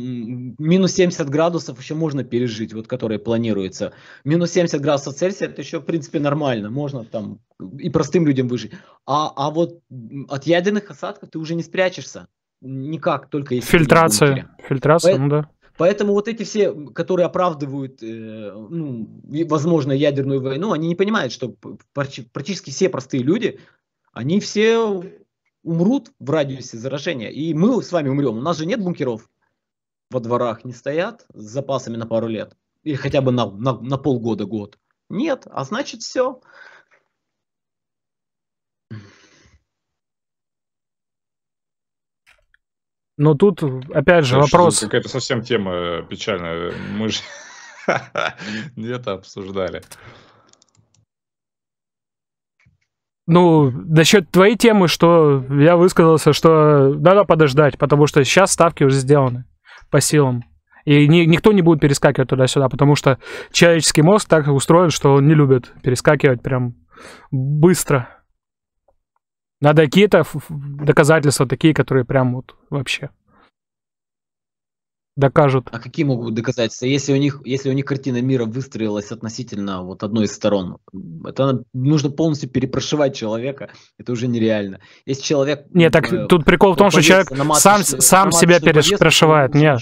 минус 70 градусов еще можно пережить, вот которые планируется. Минус 70 градусов Цельсия, это еще, в принципе, нормально, можно там и простым людям выжить. А, а вот от ядерных осадков ты уже не спрячешься никак, только если... Фильтрация,
фильтрация, Поэтому... ну да.
Поэтому вот эти все, которые оправдывают, э, ну, возможно, ядерную войну, они не понимают, что практически все простые люди, они все умрут в радиусе заражения. И мы с вами умрем. У нас же нет бункеров во дворах, не стоят с запасами на пару лет. Или хотя бы на, на, на полгода, год. Нет, а значит все.
Но тут,
опять же, Слушай, ну, вопрос... Какая-то совсем тема э, печальная. Мы же где-то обсуждали.
Ну, насчет твоей темы, что я высказался, что надо подождать, потому что сейчас ставки уже сделаны по силам. И ни, никто не будет перескакивать туда-сюда, потому что человеческий мозг так устроен, что он не любит перескакивать прям быстро. Надо какие-то доказательства такие, которые прям вот вообще
докажут. А какие могут быть доказательства? Если у них, если у них картина мира выстроилась относительно вот одной из сторон, это нужно полностью перепрошивать человека, это уже нереально. Если человек... Нет, ну, так э, тут прикол в том, что человек сам, сам себя перепрошивает.
Нет,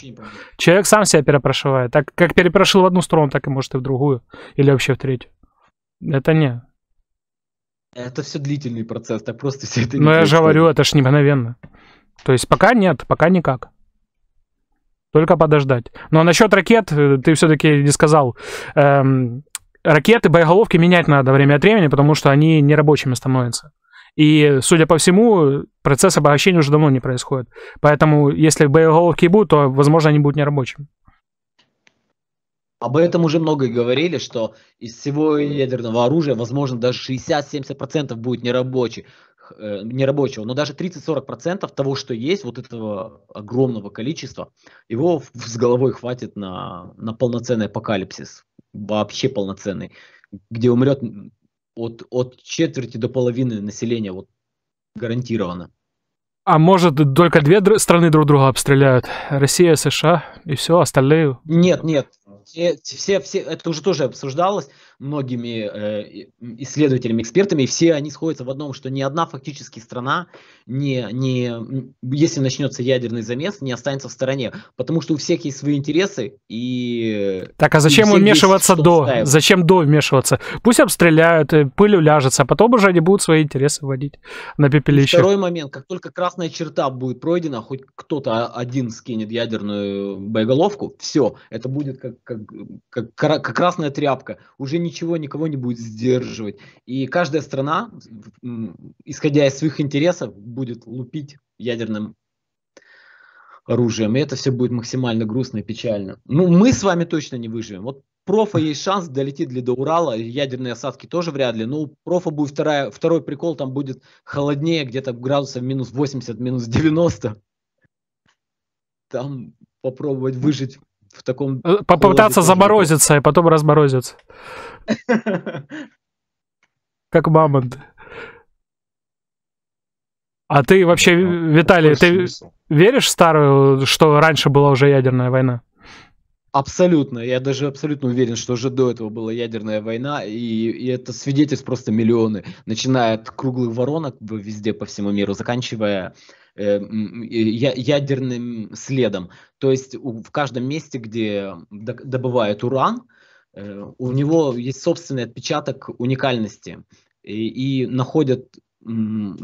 человек сам себя перепрошивает. Так как перепрошил в одну сторону, так и может и в другую. Или вообще в третью. Это не.
Это все длительный процесс, так просто все это не Но ну, я же говорю,
это ж не мгновенно. То есть пока нет, пока никак. Только подождать. Но насчет ракет, э, ты все-таки не сказал. Эм, ракеты, боеголовки менять надо время от времени, потому что они нерабочими становятся. И, судя по всему, процесс обогащения уже давно не происходит. Поэтому, если боеголовки будут, то, возможно, они будут нерабочими.
Об этом уже много говорили, что из всего ядерного оружия, возможно, даже 60-70% будет нерабочий, э, нерабочего, но даже 30-40% того, что есть, вот этого огромного количества, его с головой хватит на, на полноценный апокалипсис, вообще полноценный, где умрет от, от четверти до половины населения, вот гарантированно.
А может, только две страны друг друга обстреляют? Россия, США и все, остальные?
Нет, нет. Те, все, все, это уже тоже обсуждалось многими э, исследователями, экспертами, и все они сходятся в одном, что ни одна фактически страна, не, не, если начнется ядерный замес, не останется в стороне, потому что у всех есть свои интересы, и... Так, а зачем вмешиваться
есть, до? Ставим. Зачем до вмешиваться? Пусть обстреляют, э, пыль уляжется, а потом уже они будут свои интересы вводить на пепелище. И второй
момент, как только красная черта будет пройдена, хоть кто-то один скинет ядерную боеголовку, все, это будет как, как, как, как красная тряпка, уже не ничего никого не будет сдерживать. И каждая страна, исходя из своих интересов, будет лупить ядерным оружием. И это все будет максимально грустно и печально. Ну, мы с вами точно не выживем. Вот профа есть шанс, долететь ли до Урала, ядерные осадки тоже вряд ли. Ну, профа будет вторая, второй прикол, там будет холоднее, где-то градусов минус 80, минус 90. Там попробовать выжить в таком... Э, попытаться заморозиться
и потом разморозиться. Как мамонт. А ты вообще, ну, Виталий, ты веришь старую, что раньше была уже ядерная война?
Абсолютно. Я даже абсолютно уверен, что уже до этого была ядерная война, и, и это свидетельств просто миллионы, начиная от круглых воронок везде по всему миру, заканчивая Э, э, ядерным следом. То есть в каждом месте, где добывают уран, э, у него есть собственный отпечаток уникальности. И, и находят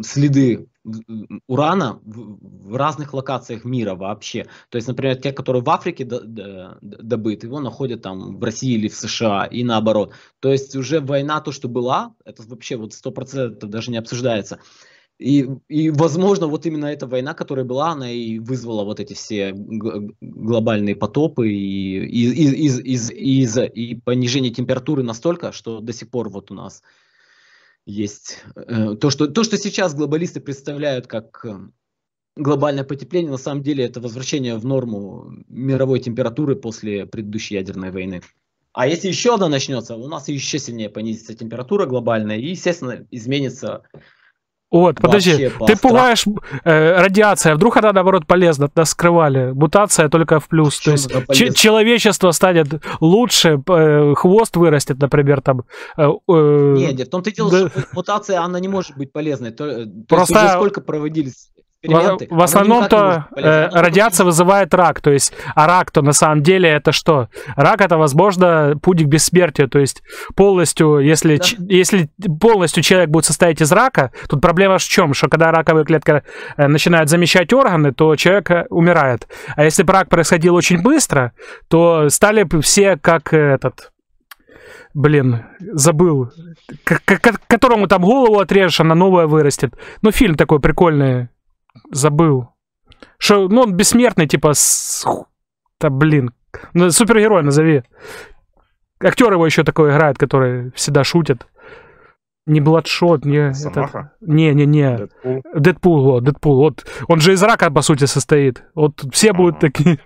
следы урана в разных локациях мира вообще. То есть, например, те, которые в Африке добыт, его находят там в России или в США и наоборот. То есть уже война, то, что была, это вообще вот 100% даже не обсуждается. И, и, возможно, вот именно эта война, которая была, она и вызвала вот эти все глобальные потопы и, и, и, и, и, и, и понижение температуры настолько, что до сих пор вот у нас есть э, то, что, то, что сейчас глобалисты представляют как э, глобальное потепление, на самом деле это возвращение в норму мировой температуры после предыдущей ядерной войны. А если еще одна начнется, у нас еще сильнее понизится температура глобальная, и, естественно, изменится
вот, подожди, ты пугаешь э, радиация, вдруг она наоборот полезна, нас скрывали. Мутация только в плюс. То есть человечество станет лучше, э, хвост вырастет, например, там. Э, э, Нет, в том-то и дело, да. что
мутация, она не может быть полезной. То, Просто... Э, то есть уже сколько проводились эксперименты. В, в основном-то э,
радиация вызывает рак, то есть, а рак-то на самом деле это что? Рак это, возможно, путь к бессмертию, то есть полностью, если, да. ч, если полностью человек будет состоять из рака, тут проблема в чем, что когда раковая клетка э, начинают замещать органы, то человек э, умирает. А если бы рак происходил очень быстро, то стали бы все как э, этот блин, забыл, к-, к которому там голову отрежешь, она новая вырастет. Ну, фильм такой прикольный, забыл. Что, ну, он бессмертный, типа, с... Да, блин. Ну, супергерой назови. Актер его еще такой играет, который всегда шутит. Не Бладшот, не... Самаха? Не, не, не. Дэдпул. Дэдпул, вот, Дэдпул. Вот. Он же из рака, по сути, состоит. Вот все ага. будут такие...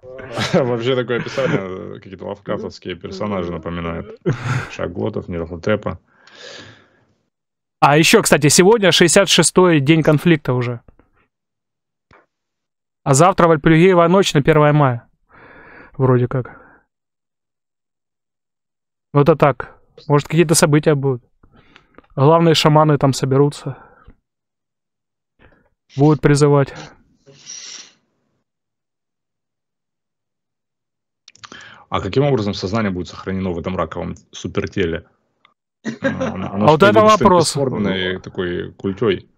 Вообще такое описание э, какие-то Лавкатовские персонажи напоминают. Шаглотов, Нерхотепа.
А еще, кстати, сегодня 66-й день конфликта уже. А завтра Вальпельгеева ночь на 1 мая. Вроде как. Вот а так. Может, какие-то события будут. Главные шаманы там соберутся. Будут призывать.
А каким образом сознание будет сохранено в этом раковом супертеле? Оно а вот это вопрос. Такой культой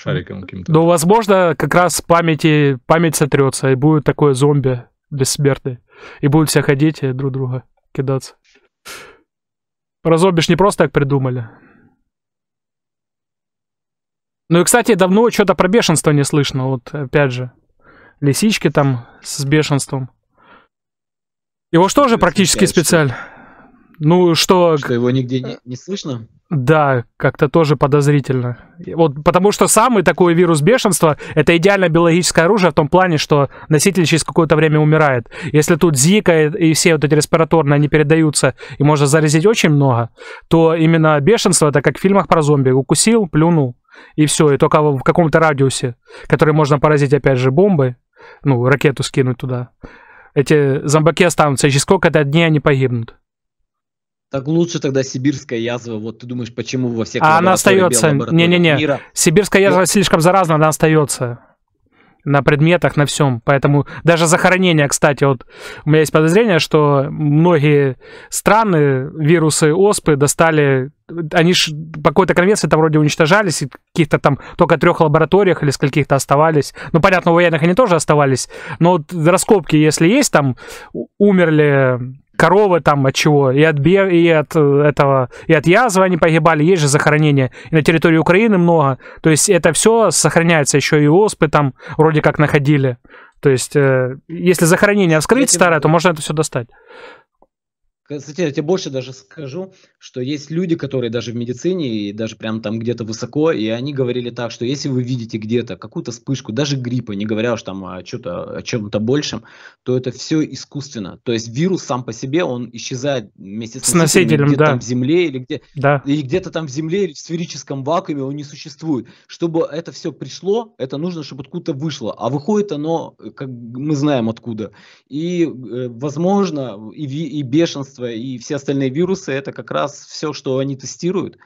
шариком каким-то.
Ну, возможно, как раз памяти, память сотрется, и будет такое зомби бессмертный. И будут все ходить и друг друга кидаться. Про зомби ж не просто так придумали. Ну и, кстати, давно что-то про бешенство не слышно. Вот, опять же, лисички там с бешенством. Его а что же практически специально? Ну, что... Что его нигде не, не слышно? Да, как-то тоже подозрительно. Вот потому что самый такой вирус бешенства — это идеальное биологическое оружие в том плане, что носитель через какое-то время умирает. Если тут зика и все вот эти респираторные, они передаются, и можно заразить очень много, то именно бешенство — это как в фильмах про зомби. Укусил, плюнул, и все. И только в каком-то радиусе, который можно поразить, опять же, бомбой, ну, ракету скинуть туда. Эти зомбаки останутся, и через сколько-то дней они погибнут.
Так лучше тогда сибирская язва. Вот ты думаешь, почему во всех А она остается. Не-не-не.
Сибирская язва Но... Ну. слишком заразна, она остается. На предметах, на всем. Поэтому даже захоронение, кстати, вот у меня есть подозрение, что многие страны вирусы оспы достали они ж по какой-то конвенции там вроде уничтожались, и каких-то там только трех лабораториях или скольких-то оставались. Ну, понятно, у военных они тоже оставались, но вот раскопки, если есть, там умерли коровы там от чего, и от, бе... и от э, этого, и от язвы они погибали, есть же захоронения, и на территории Украины много, то есть это все сохраняется, еще и оспы там вроде как находили, то есть э, если захоронение вскрыть старое, то можно это все достать.
Кстати, я тебе больше даже скажу, что есть люди, которые даже в медицине и даже прям там где-то высоко, и они говорили так, что если вы видите где-то какую-то вспышку, даже гриппа, не говоря уж там о, что-то, о чем-то большем, то это все искусственно. То есть вирус сам по себе, он исчезает вместе с, с носителем, где-то да. там в земле или где да. и где-то там в земле или в сферическом вакууме он не существует. Чтобы это все пришло, это нужно, чтобы откуда-то вышло. А выходит оно, как мы знаем откуда. И, э, возможно, и, и бешенство пространство и все остальные вирусы, это как раз все, что они тестируют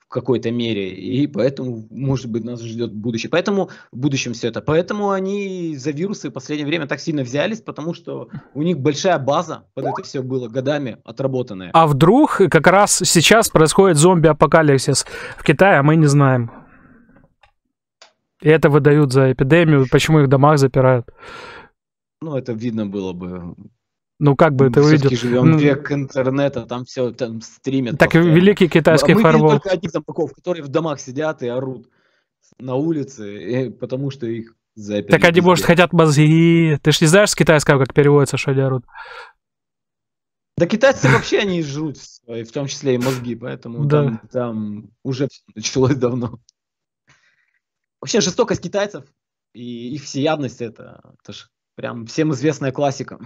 в какой-то мере, и поэтому, может быть, нас ждет будущее. Поэтому в будущем все это. Поэтому они за вирусы в последнее время так сильно взялись, потому что у них большая база под это все было годами отработанная.
А вдруг как раз сейчас происходит зомби-апокалипсис в Китае, а мы не знаем. И это выдают за эпидемию, почему их в домах запирают.
Ну, это видно было бы ну, как бы это выйдет. живем ну, век интернета, там все там стримят. Так постоянно. великий китайский а мы фарвол. только одних зомбаков, которые в домах сидят и орут на улице, и, потому что их заперли. Так они, может, хотят
мозги. Ты ж не знаешь с китайского, как переводится, что они орут.
Да китайцы вообще они жрут, в том числе и мозги, поэтому да. там, там уже началось давно. Вообще жестокость китайцев и их всеядность это, это же прям всем известная классика.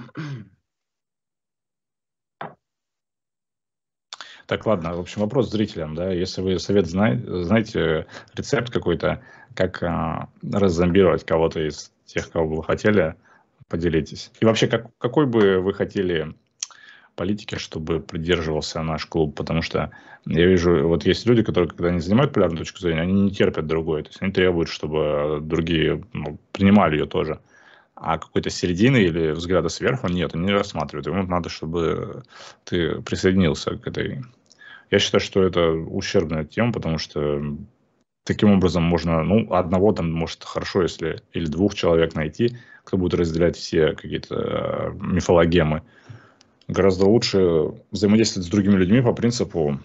Так, ладно, в общем, вопрос зрителям, да, если вы совет знаете, знаете рецепт какой-то, как а, раззомбировать кого-то из тех, кого бы вы хотели, поделитесь. И вообще, как, какой бы вы хотели политики, чтобы придерживался наш клуб, потому что я вижу, вот есть люди, которые, когда они занимают полярную точку зрения, они не терпят другой, то есть они требуют, чтобы другие ну, принимали ее тоже а какой-то середины или взгляда сверху нет, они не рассматривают. Ему надо, чтобы ты присоединился к этой... Я считаю, что это ущербная тема, потому что таким образом можно, ну, одного там может хорошо, если или двух человек найти, кто будет разделять все какие-то э, мифологемы. Гораздо лучше взаимодействовать с другими людьми по принципу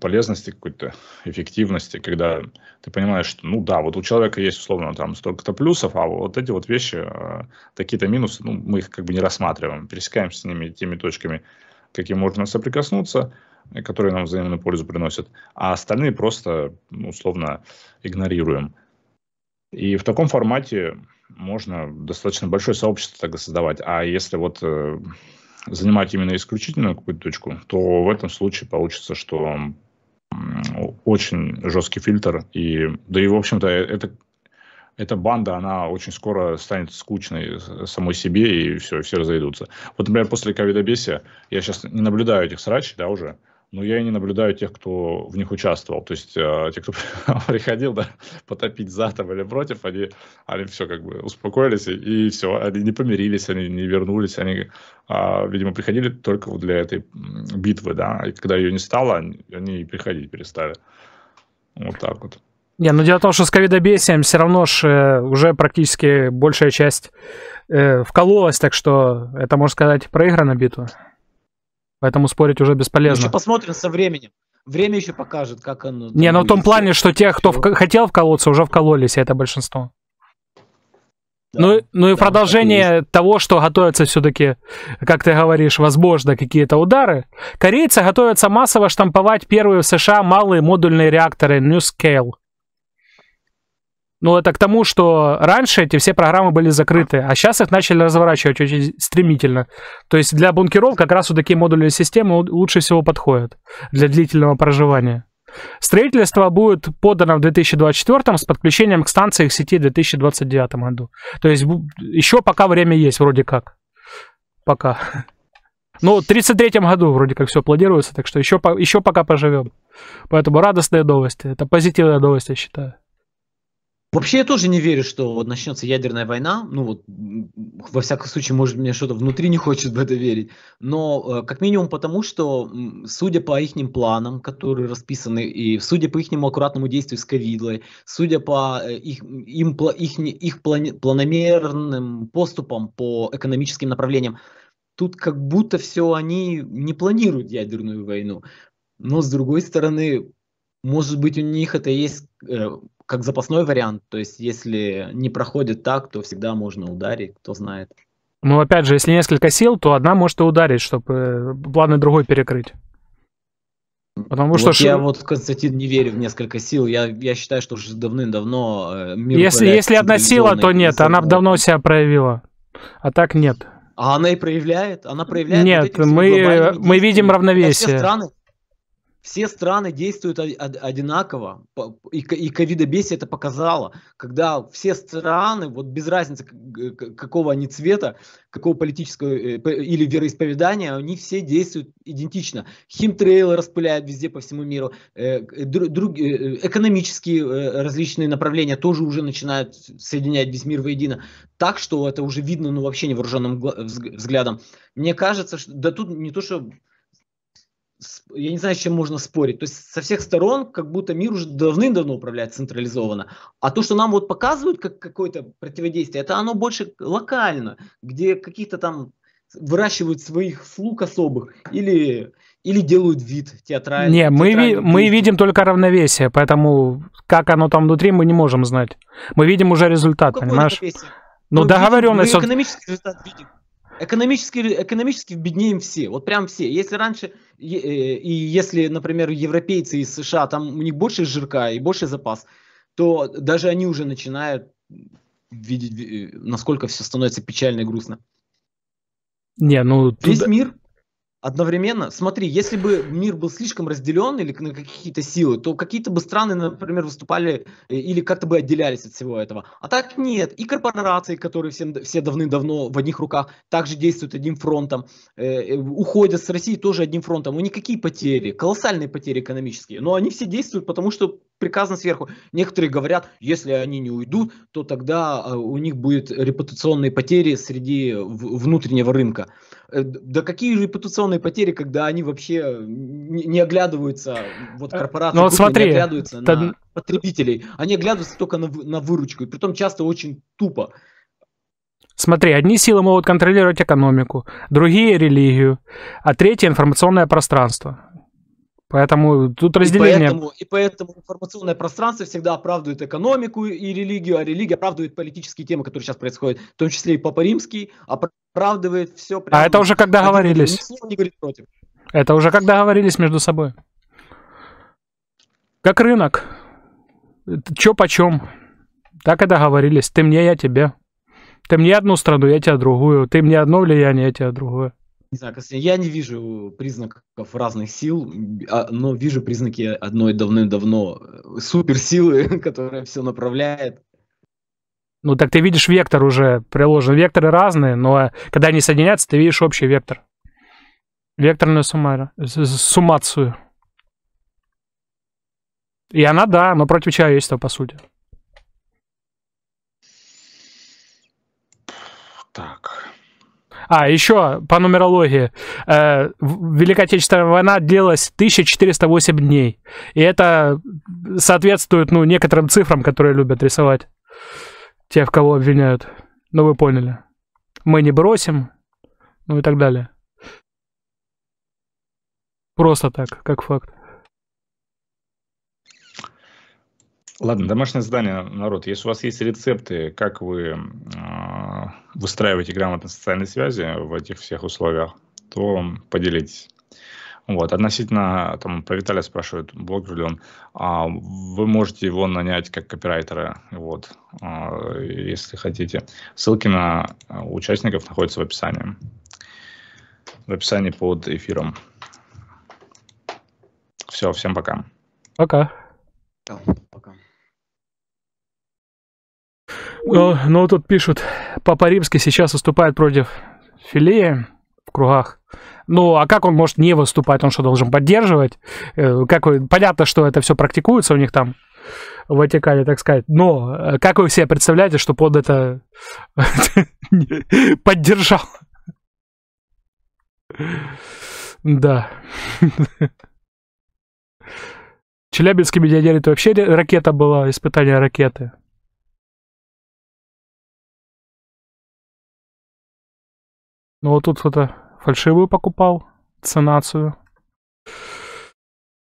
полезности какой-то, эффективности, когда ты понимаешь, что, ну да, вот у человека есть условно там столько-то плюсов, а вот эти вот вещи, э, такие-то минусы, ну, мы их как бы не рассматриваем, пересекаемся с ними теми точками, каким можно соприкоснуться, э, которые нам взаимную пользу приносят, а остальные просто ну, условно игнорируем. И в таком формате можно достаточно большое сообщество тогда создавать. А если вот э, занимать именно исключительную какую-то точку, то в этом случае получится, что очень жесткий фильтр. И, да и, в общем-то, э, это, эта банда, она очень скоро станет скучной самой себе, и все, все разойдутся. Вот, например, после ковидобесия, я сейчас не наблюдаю этих срачей, да, уже, но я и не наблюдаю тех, кто в них участвовал. То есть э, те, кто приходил да, потопить за там или против, они, они все как бы успокоились и, и все, они не помирились, они не вернулись, они, э, видимо, приходили только для этой битвы, да, и когда ее не стало, они, и приходить перестали. Вот так вот.
Не, ну дело в том, что с ковидобесием все равно же э, уже практически большая часть э, вкололась, так что это, можно сказать, проиграна битва. Поэтому спорить уже бесполезно. еще
посмотрим со временем. Время еще покажет, как оно... Не, ну в том плане,
что те, кто в... хотел вколоться, уже вкололись, и это большинство. Да,
ну, ну и да, продолжение
того, что готовятся все-таки, как ты говоришь, возможно, какие-то удары. Корейцы готовятся массово штамповать первые в США малые модульные реакторы New Scale. Ну, это к тому, что раньше эти все программы были закрыты, а сейчас их начали разворачивать очень стремительно. То есть для бункеров как раз вот такие модульные системы лучше всего подходят для длительного проживания. Строительство будет подано в 2024 с подключением к станции их сети в 2029 году. То есть еще пока время есть вроде как. Пока. Ну, в 33 году вроде как все планируется, так что еще, еще пока поживем. Поэтому радостные новости. Это позитивная новость, я считаю.
Вообще я тоже не верю, что начнется ядерная война. Ну вот, во всяком случае, может, мне что-то внутри не хочет в это верить. Но э, как минимум потому, что судя по их планам, которые расписаны, и судя по их аккуратному действию с ковидлой, судя по э, их, им, их, их планомерным поступам по экономическим направлениям, тут как будто все они не планируют ядерную войну. Но с другой стороны, может быть, у них это есть... Э, как запасной вариант. То есть, если не проходит так, то всегда можно ударить, кто знает.
Ну, опять же, если несколько сил, то одна может и ударить, чтобы э, планы другой перекрыть. Потому вот что я вот
Константин не верю в несколько сил. Я я считаю, что уже давным-давно э, мир Если если одна сила, то нет,
она бы давно себя проявила, а так нет.
А она и проявляет, она проявляет. Нет, вот мы э, мы видим равновесие. Все страны, все страны действуют одинаково, и ковидобесие это показало, когда все страны, вот без разницы какого они цвета, какого политического э, или вероисповедания, они все действуют идентично. Химтрейлы распыляют везде по всему миру, э, друг, э, экономические различные направления тоже уже начинают соединять весь мир воедино. Так что это уже видно, ну вообще невооруженным взглядом. Мне кажется, что да тут не то, что я не знаю, с чем можно спорить. То есть со всех сторон как будто мир уже давным-давно управляет централизованно. А то, что нам вот показывают как какое-то противодействие, это оно больше локально, где каких-то там выращивают своих слуг особых или или делают вид театральный. Не, мы, ви- мы
видим только равновесие, поэтому как оно там внутри, мы не можем знать. Мы видим уже результат, ну, понимаешь? Равновесие?
Ну, ну договоренность. Мы экономический результат видим. Экономически, экономически беднеем все, вот прям все. Если раньше, и, э, и если, например, европейцы из США, там у них больше жирка и больше запас, то даже они уже начинают видеть, э, насколько все становится печально и грустно.
Не, ну... Весь
тут... мир Одновременно, смотри, если бы мир был слишком разделен или на какие-то силы, то какие-то бы страны, например, выступали э, или как-то бы отделялись от всего этого. А так нет. И корпорации, которые все, все давным-давно в одних руках, также действуют одним фронтом, э, э, уходят с России тоже одним фронтом. У них какие потери? Колоссальные потери экономические. Но они все действуют, потому что приказано сверху. Некоторые говорят, если они не уйдут, то тогда э, у них будут репутационные потери среди внутреннего рынка. Э, да какие же репутационные потери, когда они вообще э, не оглядываются, вот э, корпорации ну, смотри, не оглядываются та... на потребителей, они оглядываются только на, на выручку, и притом часто очень тупо.
Смотри, одни силы могут контролировать экономику, другие – религию, а третье – информационное пространство. Поэтому тут разделение. И поэтому,
и поэтому информационное пространство всегда оправдывает экономику и религию, а религия оправдывает политические темы, которые сейчас происходят, в том числе и Папа Римский оправдывает все. Прямо. А это уже когда Один говорились? Не говорит против.
Это уже когда говорились между собой. Как рынок. Чё почем. Так и договорились. Ты мне, я тебе. Ты мне одну страну, я тебе другую. Ты мне одно влияние, я тебя другое
не знаю, я не вижу признаков разных сил, а, но вижу признаки одной давным-давно э, суперсилы, которая все направляет.
Ну так ты видишь вектор уже приложен. Векторы разные, но э, когда они соединятся, ты видишь общий вектор. Векторную суммару, суммацию. И она, да, мы против чего есть по сути. А, еще по нумерологии. Э, Великая Отечественная война длилась 1408 дней. И это соответствует, ну, некоторым цифрам, которые любят рисовать те, в кого обвиняют. Ну, вы поняли. Мы не бросим, ну и так далее. Просто так, как факт.
Ладно, домашнее задание, народ. Если у вас есть рецепты, как вы а, выстраиваете грамотно социальные связи в этих всех условиях, то поделитесь. Вот. Относительно, там, про Виталия спрашивают, блогер ли он, а, вы можете его нанять как копирайтера, вот, а, если хотите. Ссылки на участников находятся в описании, в описании под эфиром. Все, всем пока. Пока. Да, пока.
Ну, ну, тут пишут, Папа Римский сейчас выступает против Филея в кругах. Ну, а как он может не выступать? Он что, должен поддерживать? Э, как вы... Понятно, что это все практикуется у них там в Ватикане, так сказать. Но э, как вы себе представляете, что под это поддержал? Да. Челябинские миллионеры это вообще ракета была, испытание
ракеты. Ну вот тут кто-то фальшивую покупал, ценацию.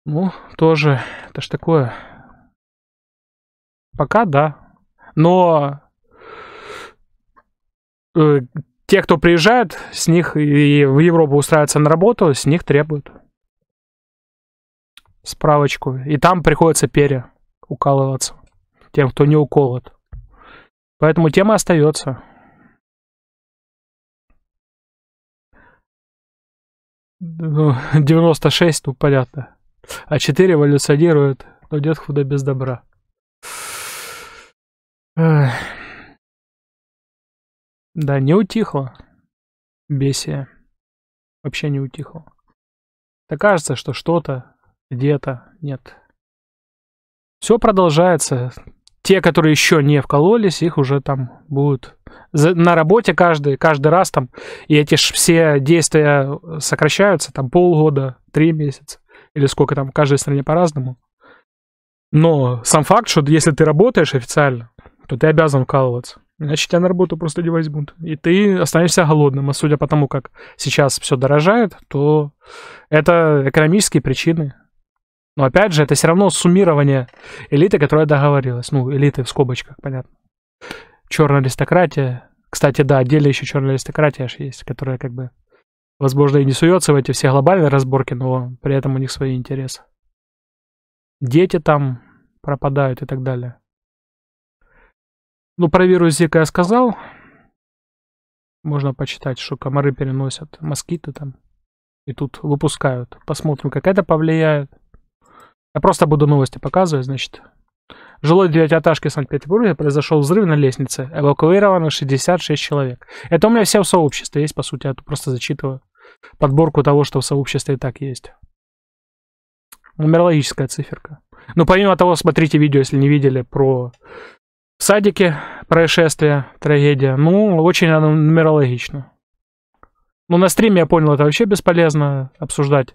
Ну, тоже, это ж такое.
Пока да. Но э, те, кто приезжает, с них и в Европу устраивается на работу, с них требуют справочку. И там приходится пере укалываться тем, кто не уколот. Поэтому тема остается. Ну, 96, ну понятно. А 4 эволюционирует, но нет худа без добра. Да, не утихло.
Бесие. Вообще не утихло. Да кажется, что
что-то где-то нет. Все продолжается те, которые еще не вкололись, их уже там будут на работе каждый, каждый раз там, и эти ж все действия сокращаются, там полгода, три месяца, или сколько там, в каждой стране по-разному. Но сам факт, что если ты работаешь официально, то ты обязан вкалываться. Иначе тебя на работу просто не возьмут. И ты останешься голодным. А судя по тому, как сейчас все дорожает, то это экономические причины. Но опять же, это все равно суммирование элиты, которая договорилась. Ну, элиты в скобочках, понятно. Черная аристократия. Кстати, да, отдельно еще черная аристократия аж есть, которая как бы, возможно, и не суется в эти все глобальные разборки, но при этом у них свои интересы. Дети там пропадают и так далее.
Ну, про вирус Зика я сказал. Можно
почитать, что комары переносят, москиты там. И тут выпускают. Посмотрим, как это повлияет. Я просто буду новости показывать, значит. жилой девятиэтажке Санкт-Петербурга произошел взрыв на лестнице. Эвакуировано 66 человек. Это у меня все в сообществе есть, по сути. Я тут просто зачитываю подборку того, что в сообществе и так есть. Нумерологическая циферка. Ну, помимо того, смотрите видео, если не видели, про садики, происшествия, трагедия. Ну, очень оно нумерологично. Ну, на стриме я понял, это вообще бесполезно обсуждать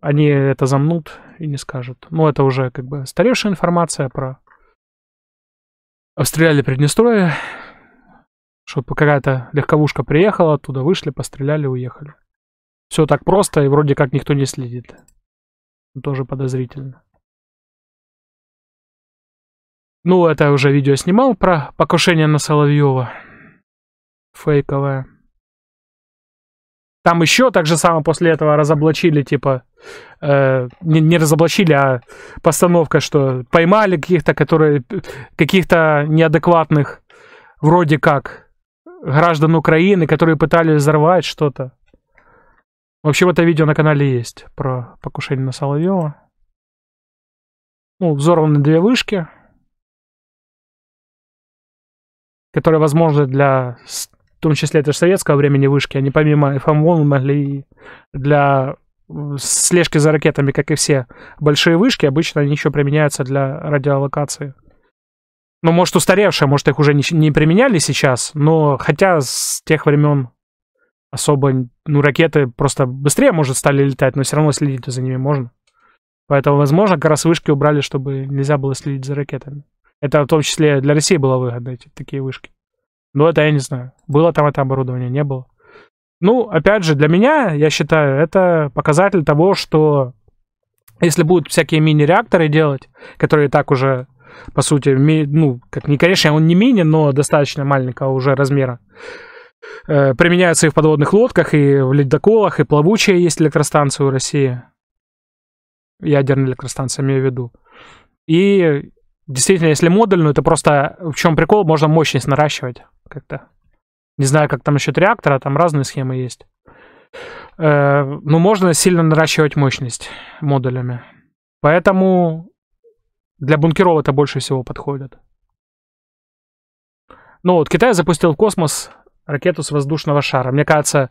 они это замнут и не скажут. Ну, это уже как бы старейшая информация про... Обстреляли Приднестровье, что какая-то легковушка приехала, оттуда вышли, постреляли, уехали. Все так просто, и вроде как никто не следит.
Тоже подозрительно. Ну,
это уже видео снимал про покушение на Соловьева. Фейковое. Там еще так же самое после этого разоблачили, типа, Э, не, не разоблачили, а постановка, что поймали каких-то, которые каких-то неадекватных вроде как граждан Украины, которые пытались взорвать что-то. Вообще, это видео на канале есть про покушение на Соловьева. Ну, взорваны две вышки, которые, возможно, для, в том числе, это же советского времени вышки, они помимо FM1 могли для слежки за ракетами, как и все большие вышки, обычно они еще применяются для радиолокации. Ну, может, устаревшие, может, их уже не, не применяли сейчас, но хотя с тех времен особо, ну, ракеты просто быстрее, может, стали летать, но все равно следить за ними можно. Поэтому, возможно, как раз вышки убрали, чтобы нельзя было следить за ракетами. Это в том числе для России было выгодно, эти такие вышки. Но это я не знаю. Было там это оборудование, не было. Ну, опять же, для меня, я считаю, это показатель того, что если будут всякие мини-реакторы делать, которые так уже, по сути, ми, ну, как не, конечно, он не мини, но достаточно маленького уже размера, э, применяются и в подводных лодках, и в ледоколах, и плавучие есть электростанции у России. ядерные электростанции имею в виду. И действительно, если модульную, то просто в чем прикол, можно мощность наращивать как-то. Не знаю, как там насчет реактора, там разные схемы есть. Э, Но ну, можно сильно наращивать мощность модулями. Поэтому для бункеров это больше всего подходит. Ну вот, Китай запустил в космос ракету с воздушного шара. Мне кажется,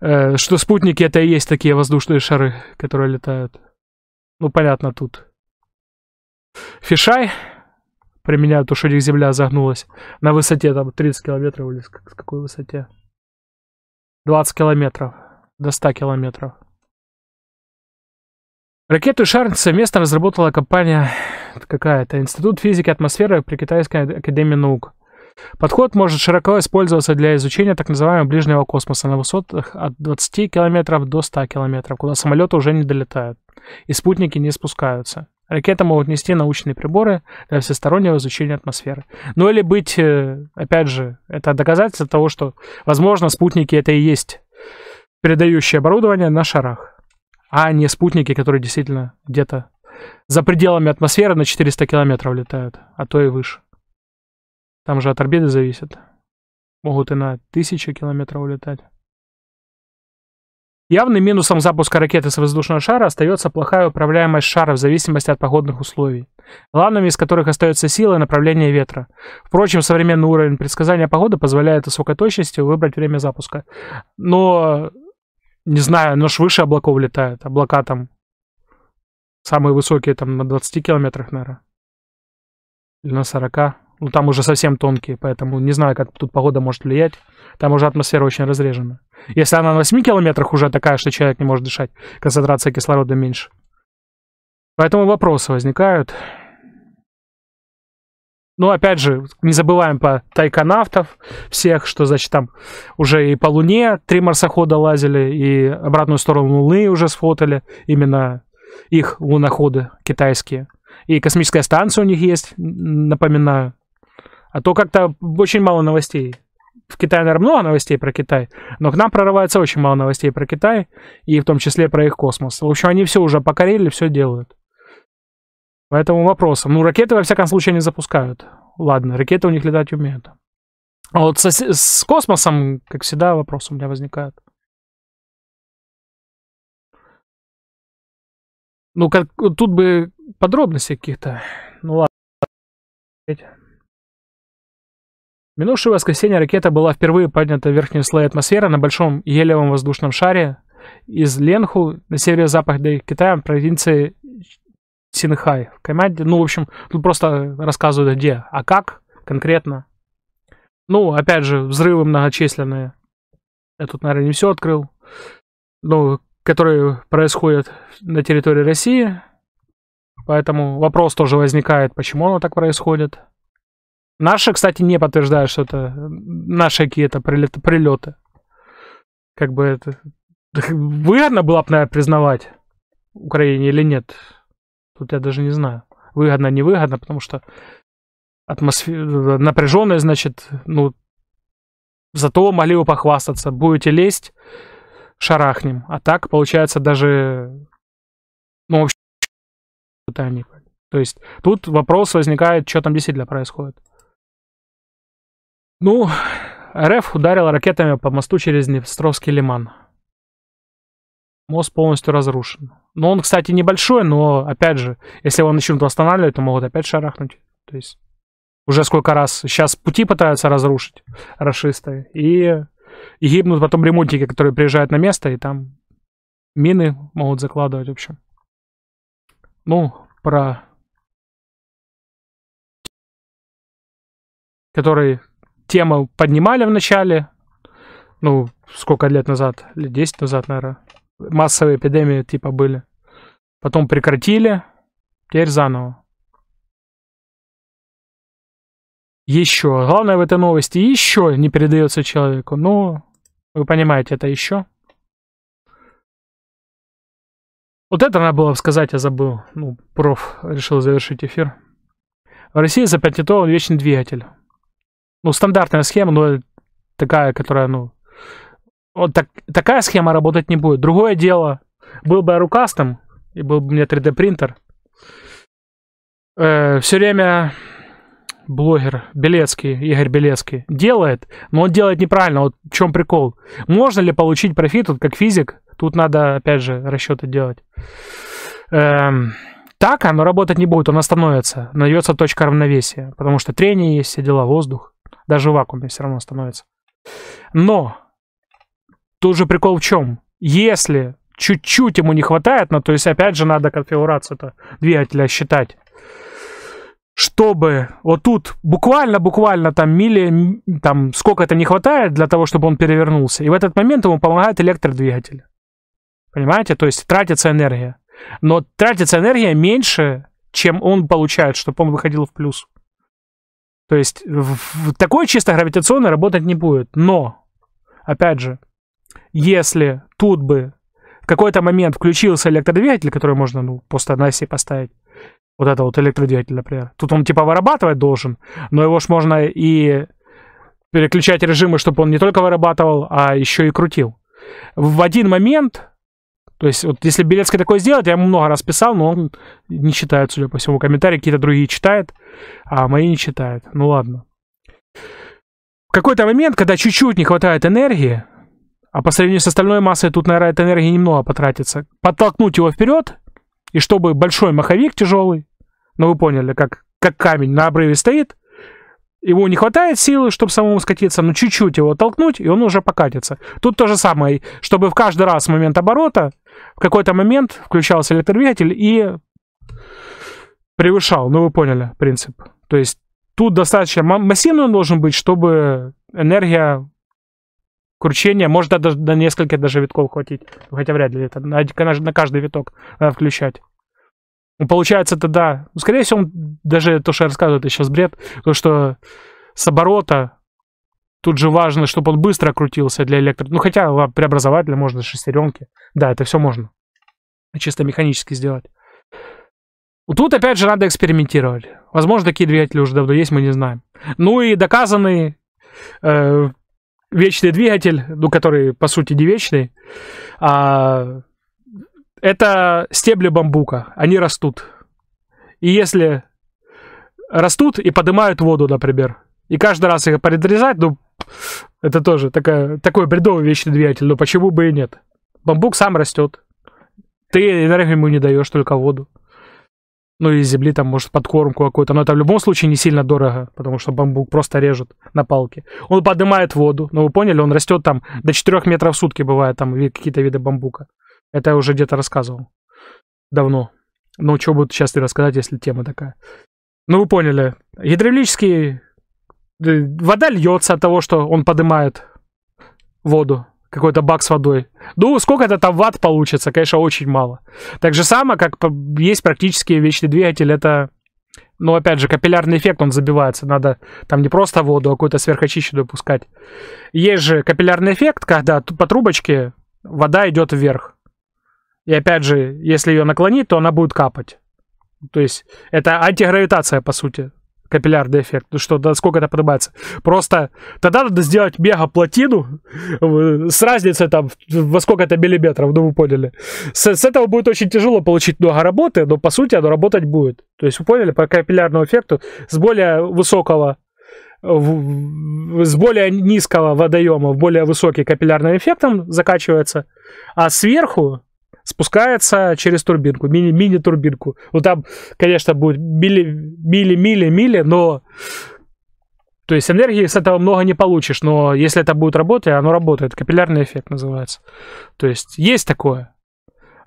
э, что спутники это и есть такие воздушные шары, которые летают. Ну, понятно, тут. Фишай применяют, то что у них земля загнулась на высоте там 30 километров или с какой высоте? 20 километров до 100 километров. Ракету «Шар» совместно разработала компания какая-то, Институт физики атмосферы при Китайской академии наук. Подход может широко использоваться для изучения так называемого ближнего космоса на высотах от 20 километров до 100 километров, куда самолеты уже не долетают и спутники не спускаются. Ракеты могут нести научные приборы для всестороннего изучения атмосферы. Ну или быть, э, опять же, это доказательство того, что, возможно, спутники это и есть передающее оборудование на шарах, а не спутники, которые действительно где-то за пределами атмосферы на 400 километров летают, а то и выше. Там же от орбиты зависит. Могут и на тысячи километров улетать. Явным минусом запуска ракеты с воздушного шара остается плохая управляемость шара в зависимости от погодных условий, главными из которых остается сила и направление ветра. Впрочем, современный уровень предсказания погоды позволяет высокой точностью выбрать время запуска. Но, не знаю, нож выше облаков летает, облака там самые высокие там на 20 километрах, наверное. Или на 40. Ну, там уже совсем тонкие, поэтому не знаю, как тут погода может влиять. Там уже атмосфера очень разрежена. Если она на 8 километрах уже такая, что человек не может дышать, концентрация кислорода меньше. Поэтому вопросы возникают. Ну, опять же, не забываем по тайконавтов всех, что, значит, там уже и по Луне три марсохода лазили, и обратную сторону Луны уже сфотали, именно их луноходы китайские. И космическая станция у них есть, напоминаю. А то как-то очень мало новостей в Китае, наверное, много новостей про Китай, но к нам прорывается очень мало новостей про Китай, и в том числе про их космос. В общем, они все уже покорили, все делают. Поэтому вопросом. Ну, ракеты, во всяком случае, не запускают. Ладно, ракеты у них летать умеют. А вот со, с космосом, как всегда,
вопрос у меня возникает. Ну, как, тут бы подробности каких-то. Ну, ладно
минувшее воскресенье ракета была впервые поднята в верхние слои атмосферы на большом елевом воздушном шаре из Ленху на северо-западе Китая, в провинции Синхай. В команде, ну, в общем, тут просто рассказывают где, а как конкретно. Ну, опять же, взрывы многочисленные. Я тут, наверное, не все открыл. Ну, которые происходят на территории России. Поэтому вопрос тоже возникает, почему оно так происходит. Наши, кстати, не подтверждают, что это наши какие-то прилеты. прилеты. Как бы это... Выгодно было бы, наверное, признавать Украине или нет. Тут я даже не знаю. Выгодно, невыгодно, потому что атмосфера э, напряженная, значит, ну, зато могли бы похвастаться. Будете лезть, шарахнем. А так, получается, даже, ну, вообще, то есть тут вопрос возникает, что там действительно происходит. Ну, РФ ударил ракетами по мосту через Днепровский лиман. Мост полностью разрушен. Но ну, он, кстати, небольшой, но, опять же, если его начнут восстанавливать, то могут опять шарахнуть. То есть уже сколько раз. Сейчас пути пытаются разрушить расисты. И, и гибнут потом ремонтники, которые приезжают на место, и там мины могут закладывать, в общем.
Ну, про...
Который тему поднимали в начале, ну, сколько лет назад, лет 10 назад, наверное, массовые эпидемии типа были. Потом прекратили, теперь заново. Еще. Главное в этой новости еще не передается человеку. Ну, вы понимаете, это еще. Вот это надо было сказать, я забыл. Ну, проф решил завершить эфир. В России запатентован вечный двигатель. Ну, стандартная схема, но такая, которая, ну... Вот так, такая схема работать не будет. Другое дело, был бы я рукастом, и был бы у меня 3D принтер, э, все время блогер Белецкий, Игорь Белецкий, делает, но он делает неправильно. Вот в чем прикол. Можно ли получить профит, вот как физик? Тут надо, опять же, расчеты делать. Эм, так оно работать не будет, он остановится. Найдется точка равновесия, потому что трение есть, все дела, воздух. Даже в вакууме все равно становится. Но тут же прикол в чем? Если чуть-чуть ему не хватает, но ну, то есть опять же надо конфигурацию-то двигателя считать, чтобы вот тут буквально-буквально там мили, там сколько-то не хватает для того, чтобы он перевернулся. И в этот момент ему помогает электродвигатель. Понимаете? То есть тратится энергия. Но тратится энергия меньше, чем он получает, чтобы он выходил в плюс. То есть в такой чисто гравитационно работать не будет. Но, опять же, если тут бы в какой-то момент включился электродвигатель, который можно ну, просто на оси поставить, вот это вот электродвигатель, например. Тут он типа вырабатывать должен, но его ж можно и переключать режимы, чтобы он не только вырабатывал, а еще и крутил. В один момент то есть, вот если Белецкий такое сделает, я ему много раз писал, но он не читает, судя по всему, комментарии какие-то другие читает, а мои не читает. Ну ладно. В какой-то момент, когда чуть-чуть не хватает энергии, а по сравнению с остальной массой тут, наверное, эта энергия немного потратится, подтолкнуть его вперед, и чтобы большой маховик тяжелый, ну вы поняли, как, как камень на обрыве стоит, его не хватает силы, чтобы самому скатиться, но чуть-чуть его толкнуть, и он уже покатится. Тут то же самое, чтобы в каждый раз в момент оборота в какой-то момент включался электродвигатель и превышал, ну вы поняли принцип. То есть тут достаточно массивно должен быть, чтобы энергия кручения, может даже на несколько даже витков хватить, хотя вряд ли это на, на каждый виток надо э, включать. Ну, получается тогда, скорее всего, он, даже то, что я рассказываю, это сейчас бред, то, что с оборота Тут же важно, чтобы он быстро крутился для электро... Ну, хотя преобразователь можно, шестеренки. Да, это все можно. Чисто механически сделать. Тут, опять же, надо экспериментировать. Возможно, такие двигатели уже давно есть, мы не знаем. Ну и доказанный э, вечный двигатель, ну, который, по сути, не вечный, а, это стебли бамбука. Они растут. И если растут и поднимают воду, например, и каждый раз их подрезать, ну, это тоже такая, такой бредовый вечный двигатель, но почему бы и нет? Бамбук сам растет. Ты энергию ему не даешь, только воду. Ну и земли там, может, подкормку какую-то. Но это в любом случае не сильно дорого, потому что бамбук просто режут на палке. Он поднимает воду. Ну вы поняли, он растет там до 4 метров в сутки бывает там какие-то виды бамбука. Это я уже где-то рассказывал. Давно. Но ну, что буду сейчас и рассказать, если тема такая. Ну, вы поняли. Гидравлический Э, вода льется от того, что он поднимает воду. Какой-то бак с водой. Ну, сколько это там ватт получится? Конечно, очень мало. Так же самое, как есть практически вечный двигатель, это... Ну, опять же, капиллярный эффект, он забивается. Надо там не просто воду, а какую-то сверхочищенную пускать. Есть же капиллярный эффект, когда по трубочке вода идет вверх. И опять же, если ее наклонить, то она будет капать. То есть это антигравитация, по сути капиллярный эффект, ну что да, сколько это поднимается. Просто тогда надо сделать мега-плотину с разницей там во сколько это миллиметров, ну вы поняли. С, с этого будет очень тяжело получить много работы, но по сути оно работать будет. То есть вы поняли, по капиллярному эффекту с более высокого с более низкого водоема в более высокий капиллярным эффектом закачивается, а сверху спускается через турбинку, мини- мини-турбинку. Ну, там, конечно, будет мили-мили-мили, но... То есть энергии с этого много не получишь, но если это будет работать, оно работает. Капиллярный эффект называется. То есть есть такое.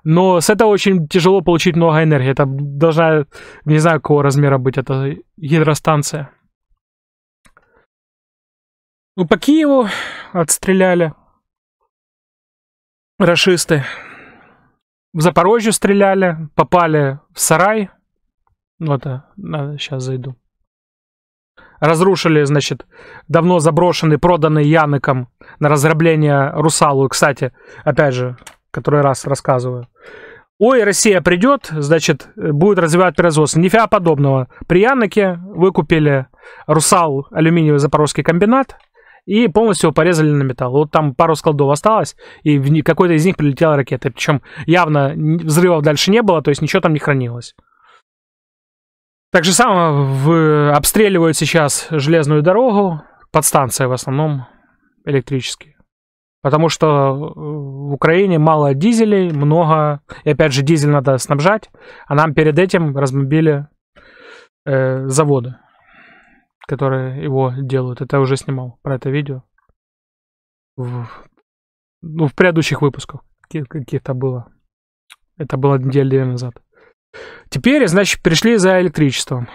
Но с этого очень тяжело получить много энергии. Это должна, не знаю, какого размера быть эта гидростанция. Ну, по Киеву отстреляли
расисты в Запорожье стреляли,
попали в сарай. Вот, ну, надо, сейчас зайду. Разрушили, значит, давно заброшенный, проданный Яныком на разрабление Русалу. Кстати, опять же, который раз рассказываю. Ой, Россия придет, значит, будет развивать производство. Нифига подобного. При Яныке выкупили Русал алюминиевый запорожский комбинат – и полностью его порезали на металл. Вот там пару складов осталось, и в какой-то из них прилетела ракета. Причем явно взрывов дальше не было, то есть ничего там не хранилось. Так же самое в... обстреливают сейчас железную дорогу, Подстанция в основном электрические. Потому что в Украине мало дизелей, много... И опять же, дизель надо снабжать, а нам перед этим разбомбили э, заводы, которые его делают. Это я уже снимал про это видео. В, ну, в предыдущих выпусках каких-то было. Это было неделю две назад. Теперь, значит, пришли за электричеством.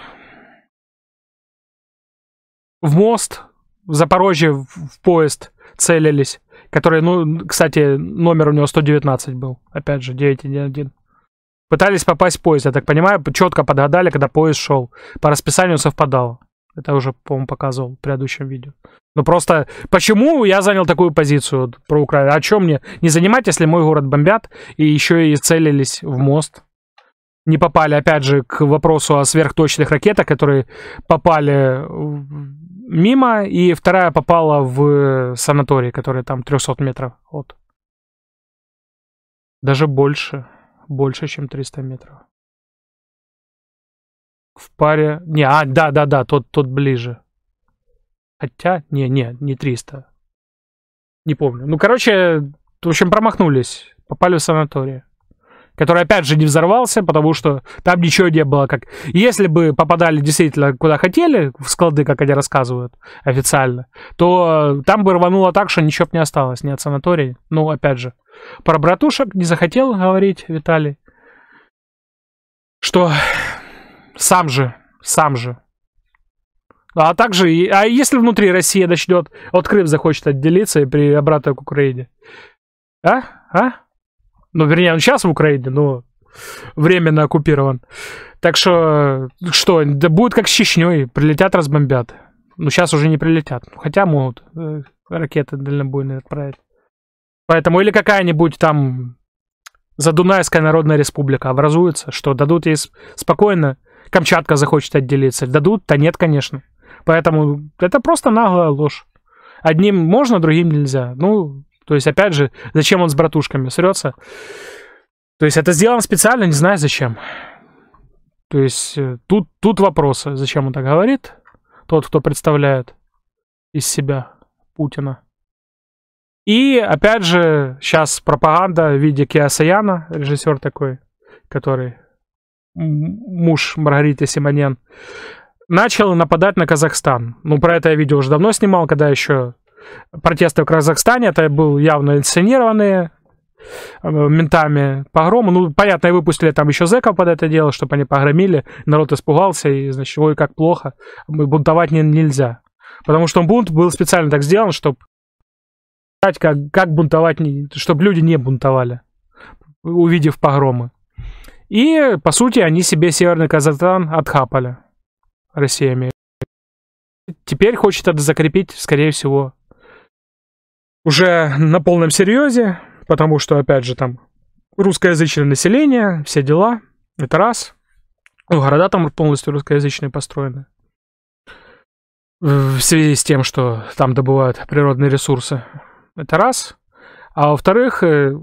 В мост, в Запорожье, в поезд целились. Который, ну, кстати, номер у него 119 был. Опять же, 9.1. Пытались попасть в поезд, я так понимаю, четко подгадали, когда поезд шел. По расписанию совпадало. Это уже, по-моему, показывал в предыдущем видео. Ну просто, почему я занял такую позицию про Украину? А чем мне не занимать, если мой город бомбят и еще и целились в мост? Не попали, опять же, к вопросу о сверхточных ракетах, которые попали мимо, и вторая попала в санаторий, который там 300 метров от. Даже больше, больше, чем 300 метров
в паре... Не, а, да-да-да, тот, тот ближе.
Хотя, не-не, не 300. Не помню. Ну, короче, в общем, промахнулись. Попали в санаторий. Который, опять же, не взорвался, потому что там ничего не было. Как... Если бы попадали действительно куда хотели, в склады, как они рассказывают официально, то э, там бы рвануло так, что ничего бы не осталось, ни от санаторий. Ну, опять же, про братушек не захотел говорить Виталий. Что сам же, сам же. А также, а если внутри Россия начнет, от Крым захочет отделиться и при обратно к Украине? А? А? Ну, вернее, он сейчас в Украине, но временно оккупирован. Так что, что, да будет как с Чечней, прилетят, разбомбят. Ну, сейчас уже не прилетят, ну, хотя могут э, ракеты дальнобойные отправить. Поэтому или какая-нибудь там Задунайская народная республика образуется, что дадут ей спокойно Камчатка захочет отделиться. Дадут? Да нет, конечно. Поэтому это просто наглая ложь. Одним можно, другим нельзя. Ну, то есть, опять же, зачем он с братушками срется? То есть, это сделано специально, не знаю зачем. То есть, э, тут, тут вопросы, зачем он так говорит, тот, кто представляет из себя Путина. И, опять же, сейчас пропаганда в виде Киасаяна, режиссер такой, который муж Маргариты Симонен, начал нападать на Казахстан. Ну, про это я видео уже давно снимал, когда еще протесты в Казахстане, это был явно инсценированные э, ментами погромы. Ну, понятно, и выпустили там еще зэков под это дело, чтобы они погромили. Народ испугался, и, значит, ой, как плохо. Бунтовать не, нельзя. Потому что бунт был специально так сделан, чтобы как, как бунтовать, чтобы люди не бунтовали, увидев погромы. И, по сути, они себе Северный Казахстан отхапали. Россия имеет. Теперь хочет это закрепить, скорее всего, уже на полном серьезе, потому что, опять же, там русскоязычное население, все дела, это раз. Ну, города там полностью русскоязычные построены. В связи с тем, что там добывают природные ресурсы. Это раз. А во-вторых, э,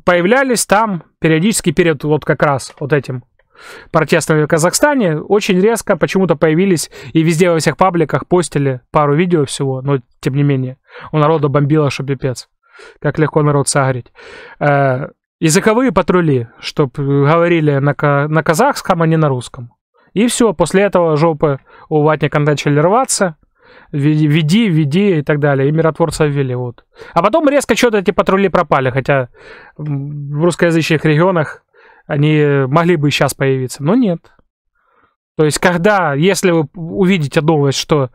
появлялись там периодически перед вот как раз вот этим протестами в Казахстане, очень резко почему-то появились и везде во всех пабликах постили пару видео всего, но тем не менее, у народа бомбило, что пипец. Как легко народ сагрить. Э, языковые патрули, чтобы говорили на, на казахском, а не на русском. И все, после этого жопы у ватника начали рваться веди, веди и так далее. И миротворца ввели, вот. А потом резко что-то эти патрули пропали, хотя в русскоязычных регионах они могли бы сейчас появиться, но нет. То есть, когда, если вы увидите новость, что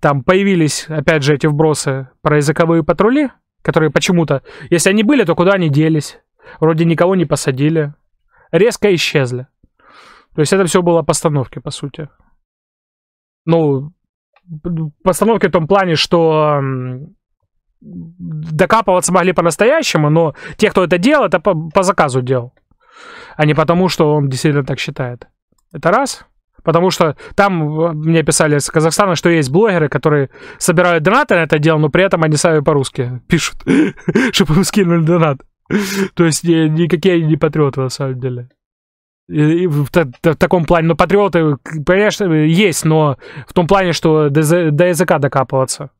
там появились, опять же, эти вбросы про языковые патрули, которые почему-то, если они были, то куда они делись? Вроде никого не посадили. Резко исчезли. То есть это все было постановки, по сути. Ну, постановки в том плане, что докапываться могли по-настоящему, но те, кто это делал, это по, по заказу делал, а не потому, что он действительно так считает. Это раз. Потому что там э, мне писали из Казахстана, что есть блогеры, которые собирают донаты на это дело, но при этом они сами по-русски пишут, чтобы им скинули донат. То есть никакие они не патриоты на самом деле в, в таком плане. Но ну, патриоты, конечно, есть, но в том плане, что до, до языка докапываться.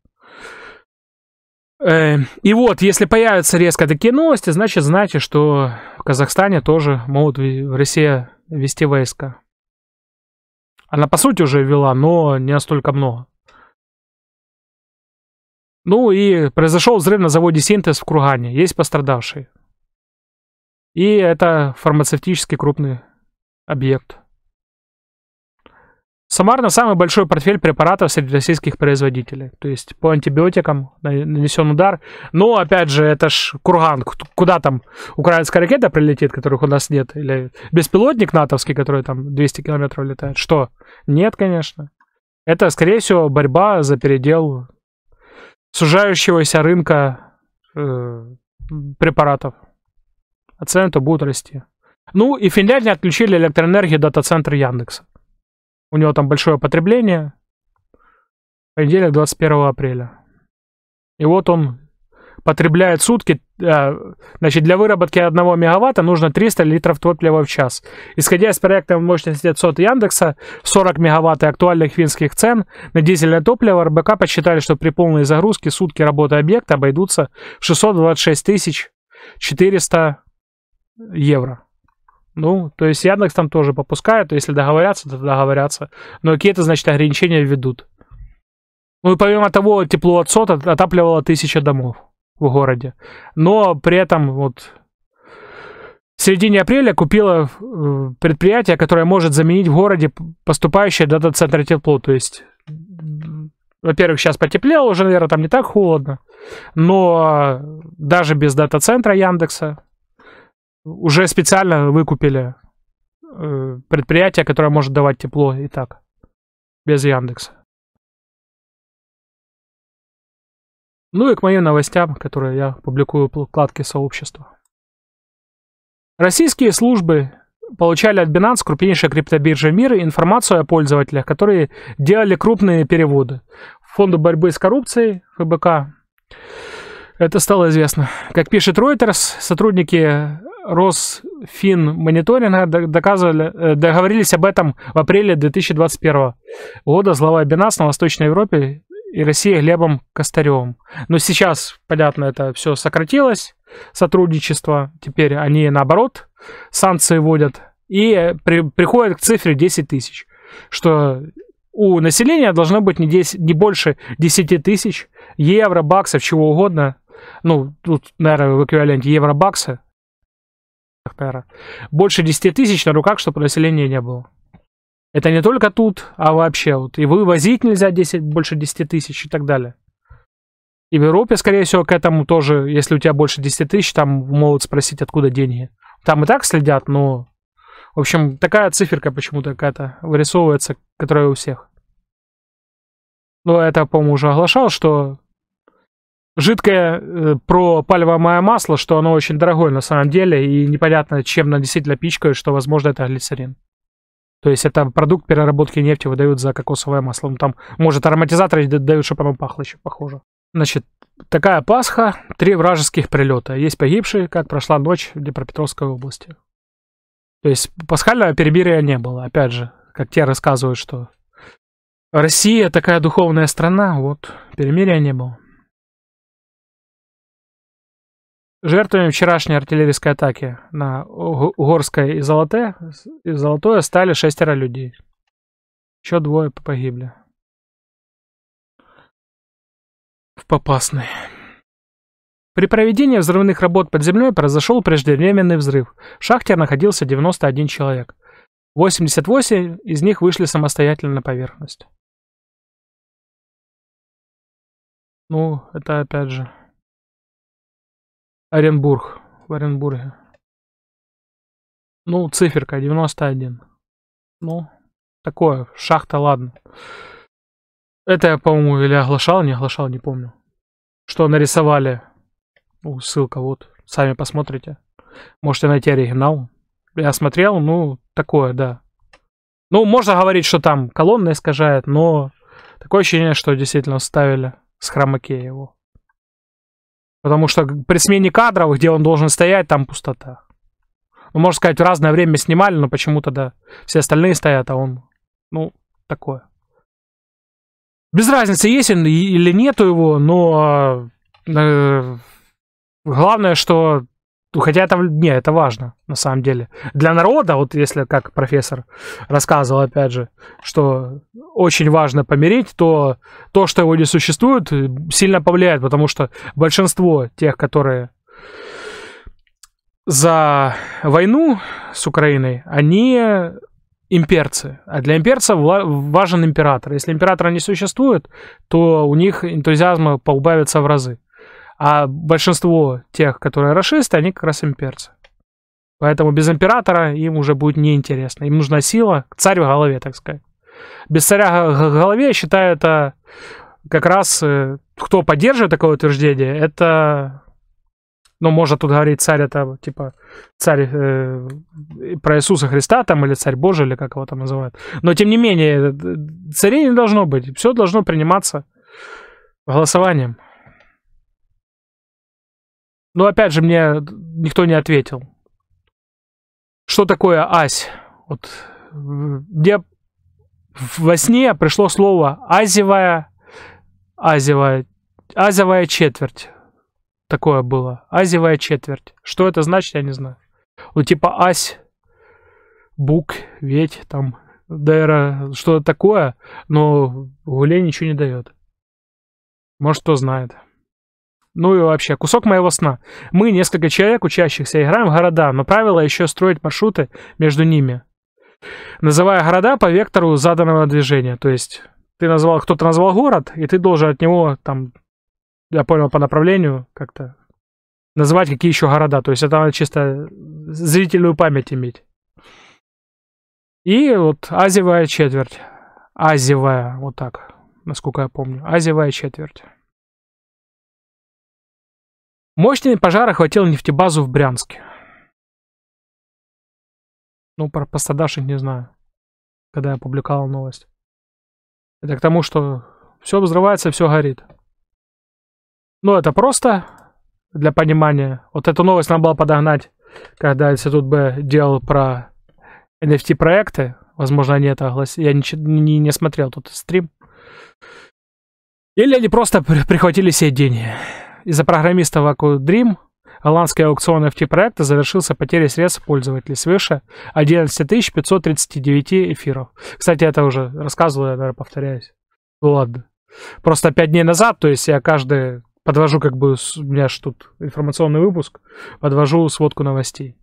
Э, и вот, если появятся резко такие новости, значит, знайте, что в Казахстане тоже могут в Россия вести войска. Она, по сути, уже вела, но не настолько много. Ну и произошел взрыв на заводе «Синтез» в Кургане. Есть пострадавшие. И это фармацевтический крупный объект. Самарно самый большой портфель препаратов среди российских производителей. То есть по антибиотикам нанесен удар. Но, опять же, это ж курган. Куда там украинская ракета прилетит, которых у нас нет? Или беспилотник натовский, который там 200 километров летает? Что? Нет, конечно. Это, скорее всего, борьба за передел сужающегося рынка э, препаратов. А цены-то будут расти. Ну и в Финляндии отключили электроэнергию дата-центр Яндекса. У него там большое потребление. Понедельник, 21 апреля. И вот он потребляет сутки, э, значит, для выработки 1 мегаватта нужно 300 литров топлива в час. Исходя из проектной мощности сот Яндекса, 40 мегаватт и актуальных финских цен на дизельное топливо РБК посчитали, что при полной загрузке сутки работы объекта обойдутся в 626 400 евро. Ну, то есть Яндекс там тоже попускает, если договорятся, то договорятся. Но какие-то, значит, ограничения ведут? Ну и помимо того, тепло от сот отапливало тысяча домов в городе. Но при этом вот в середине апреля купила э, предприятие, которое может заменить в городе поступающее дата-центра тепло. То есть, во-первых, сейчас потеплело, уже, наверное, там не так холодно. Но даже без дата-центра Яндекса уже специально выкупили э, предприятие, которое может давать тепло и так, без Яндекса.
Ну и к моим новостям, которые я публикую в
вкладке сообщества. Российские службы получали от Binance, крупнейшей криптобиржа мира, информацию о пользователях, которые делали крупные переводы. Фонду борьбы с коррупцией, ФБК. Это стало известно. Как пишет Reuters, сотрудники Росфинмониторинга доказывали, э, договорились об этом в апреле 2021 года с главой Бенас на Восточной Европе и России Глебом Костаревым. Но сейчас, понятно, это все сократилось, сотрудничество. Теперь они, наоборот, санкции вводят и э, при, приходят к цифре 10 тысяч, что у населения должно быть не, 10, не больше 10 тысяч евро, баксов, чего угодно. Ну, тут, наверное, в эквиваленте евро-бакса, Кахтара. Больше 10 тысяч на руках, чтобы населения не было. Это не только тут, а вообще. Вот, и вывозить нельзя 10, больше 10 тысяч и так далее. И в Европе, скорее всего, к этому тоже, если у тебя больше 10 тысяч, там могут спросить, откуда деньги. Там и так следят, но... В общем, такая циферка почему-то какая-то вырисовывается, которая у всех. Но это, по-моему, уже оглашал, что жидкое э, про пальмовое масло, что оно очень дорогое на самом деле, и непонятно, чем оно действительно пичкают, что, возможно, это глицерин. То есть это продукт переработки нефти выдают за кокосовое масло. Ну, там, может, ароматизаторы дают, чтобы оно пахло еще похоже. Значит, такая Пасха, три вражеских прилета. Есть погибшие, как прошла ночь в Днепропетровской области. То есть пасхального перебирия не было, опять же, как те рассказывают, что Россия такая духовная
страна, вот перемирия не было.
Жертвами вчерашней артиллерийской атаки на Угорское и Золотое, и Золотое стали шестеро людей. Еще двое погибли. В Попасной. При проведении взрывных работ под землей произошел преждевременный взрыв. В шахте находился 91 человек. 88 из них вышли самостоятельно на поверхность.
Ну, это опять же Оренбург. В Оренбурге. Ну, циферка 91. Ну,
такое. Шахта, ладно. Это я, по-моему, или оглашал, не оглашал, не помню. Что нарисовали. Ну, ссылка вот. Сами посмотрите. Можете найти оригинал. Я смотрел, ну, такое, да. Ну, можно говорить, что там колонна искажает, но такое ощущение, что действительно ставили с хромакея его. Потому что при смене кадров, где он должен стоять, там пустота. Ну, можно сказать, в разное время снимали, но почему-то, да, все остальные стоят, а он, ну, такое. Без разницы, есть он или нету его, но а, э, главное, что ну, хотя это, не, это важно, на самом деле. Для народа, вот если, как профессор рассказывал, опять же, что очень важно помереть, то то, что его не существует, сильно повлияет, потому что большинство тех, которые за войну с Украиной, они имперцы. А для имперца важен император. Если императора не существует, то у них энтузиазма поубавится в разы. А большинство тех, которые расисты, они как раз имперцы. Поэтому без императора им уже будет неинтересно. Им нужна сила, к царю в голове, так сказать. Без царя в голове, я считаю, это как раз э, кто поддерживает такое утверждение, это ну, можно тут говорить царь это, типа, царь э, про Иисуса Христа там, или царь Божий, или как его там называют. Но, тем не менее, царей не должно быть. Все должно приниматься голосованием. Но опять же, мне никто не ответил. Что такое ась? Вот где э, во сне пришло слово азевая, азевая, азевая четверть. Такое было. Азевая четверть. Что это значит, я не знаю. Ну, типа ась, бук, ведь, там, дыра, что-то такое, но Гуле ничего не дает. Может, кто знает. Ну и вообще, кусок моего сна. Мы, несколько человек, учащихся, играем в города, но правило еще строить маршруты между ними. Называя города по вектору заданного движения. То есть, ты назвал, кто-то назвал город, и ты должен от него, там, я понял, по направлению как-то называть какие еще города. То есть, это надо чисто зрительную память иметь. И вот азиевая четверть. Азиевая, вот так, насколько я
помню. Азиевая четверть. Мощными пожар охватил нефтебазу в Брянске. Ну, про пострадавших
не знаю, когда я публиковал новость. Это к тому, что все взрывается, все горит. Ну, это просто для понимания. Вот эту новость надо было подогнать, когда Институт бы делал про NFT-проекты. Возможно, они это огласили. Я не, не, не смотрел тут стрим. Или они просто прихватили все деньги. Из-за программиста ваку Dream голландский аукцион FT-проекта завершился потерей средств пользователей свыше 11 539 эфиров. Кстати, это уже рассказывал, я, наверное, повторяюсь. Ну ладно. Просто 5 дней назад, то есть я каждый подвожу как бы, у меня же тут информационный выпуск, подвожу сводку новостей.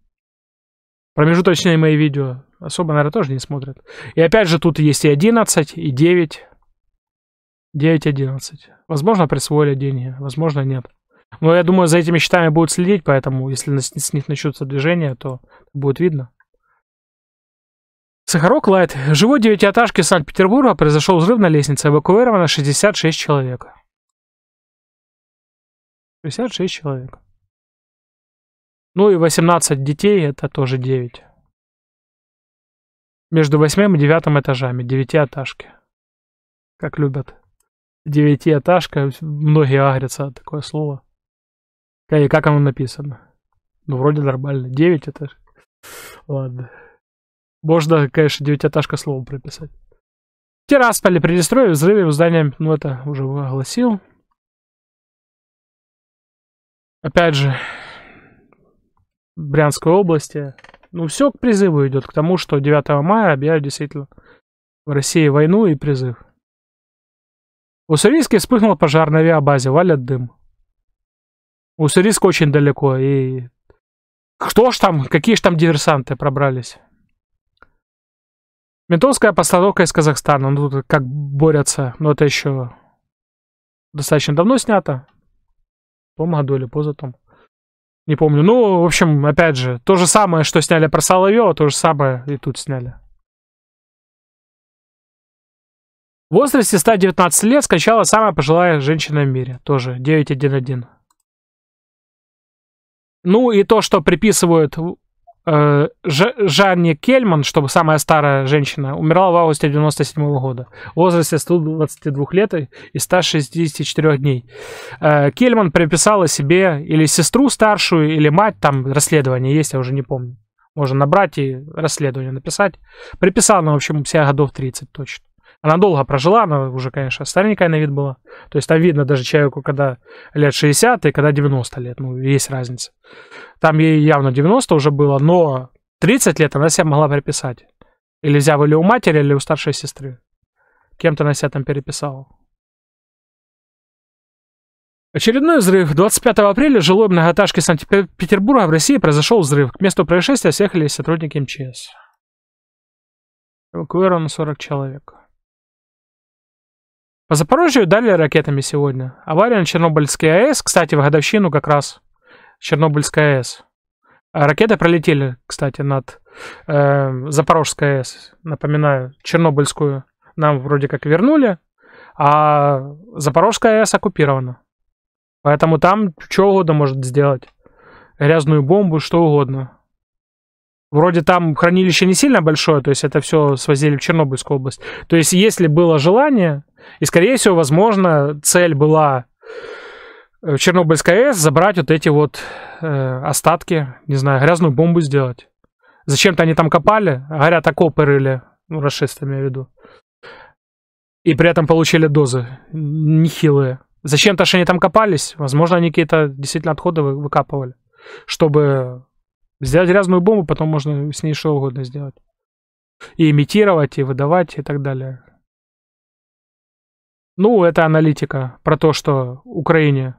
Промежуточные мои видео особо, наверное, тоже не смотрят. И опять же, тут есть и 11, и 9, 9.11. Возможно, присвоили деньги, возможно, нет. Но я думаю, за этими счетами будут следить, поэтому если с них начнутся движения, то будет видно. Сахарок Лайт. Живой девятиэтажки Санкт-Петербурга произошел взрыв на лестнице. Эвакуировано 66 человек. 66 человек.
Ну и 18 детей, это тоже 9.
Между восьмым и девятым этажами, девятиэтажки. Как любят. Девятиэтажка, многие агрятся такое слово. И как оно написано? Ну, вроде нормально. Девять это Ладно. Можно, конечно, девятиэтажка словом прописать. Террасполе, Приднестровье, взрывы в здании, ну это
уже огласил. Опять же,
Брянской области. Ну, все к призыву идет, к тому, что 9 мая объявят действительно в России войну и призыв. Уссурийске вспыхнул пожар на авиабазе, валят дым. Уссурийск очень далеко, и... Кто ж там, какие ж там диверсанты пробрались? Ментовская постановка из Казахстана. Ну, тут как борются, но это еще достаточно давно снято. по том году или позатом. Не помню. Ну, в общем, опять же, то же самое, что сняли про Соловьева, то же самое и тут сняли. В возрасте 119 лет скачала самая пожилая женщина в мире. Тоже 911. Ну и то, что приписывают э, Жанне Кельман, чтобы самая старая женщина, умерла в августе 97 -го года. В возрасте 122 лет и 164 дней. Э, Кельман приписала себе или сестру старшую, или мать, там расследование есть, я уже не помню. Можно набрать и расследование написать. Приписала, в общем, себя годов 30 точно. Она долго прожила, она уже, конечно, старенькая на вид была. То есть там видно даже человеку, когда лет 60 и когда 90 лет. Ну, есть разница. Там ей явно 90 уже было, но 30 лет она себя могла переписать. Или взяв или у матери, или у старшей сестры. Кем-то она себя там переписала. Очередной взрыв. 25 апреля в жилой многоэтажке Санкт-Петербурга в России произошел взрыв. К месту происшествия съехались сотрудники МЧС. Эвакуировано 40 человек. По Запорожью дали ракетами сегодня. Авария на Чернобыльской АЭС, кстати, в годовщину как раз. Чернобыльская АЭС. А ракеты пролетели, кстати, над э, Запорожской АЭС. Напоминаю, Чернобыльскую нам вроде как вернули, а Запорожская АЭС оккупирована. Поэтому там что угодно может сделать. Грязную бомбу, что угодно. Вроде там хранилище не сильно большое, то есть это все свозили в Чернобыльскую область. То есть если было желание, и, скорее всего, возможно, цель была э, в Чернобыльской АЭС забрать вот эти вот э, остатки, не знаю, грязную бомбу сделать. Зачем-то они там копали, горят окопы рыли, ну, расшистами я веду. И при этом получили дозы нехилые. Зачем-то же они там копались, возможно, они какие-то действительно отходы вы, выкапывали, чтобы сделать грязную бомбу, потом можно с ней что угодно сделать. И имитировать, и выдавать, и так далее. Ну, это аналитика про то, что Украине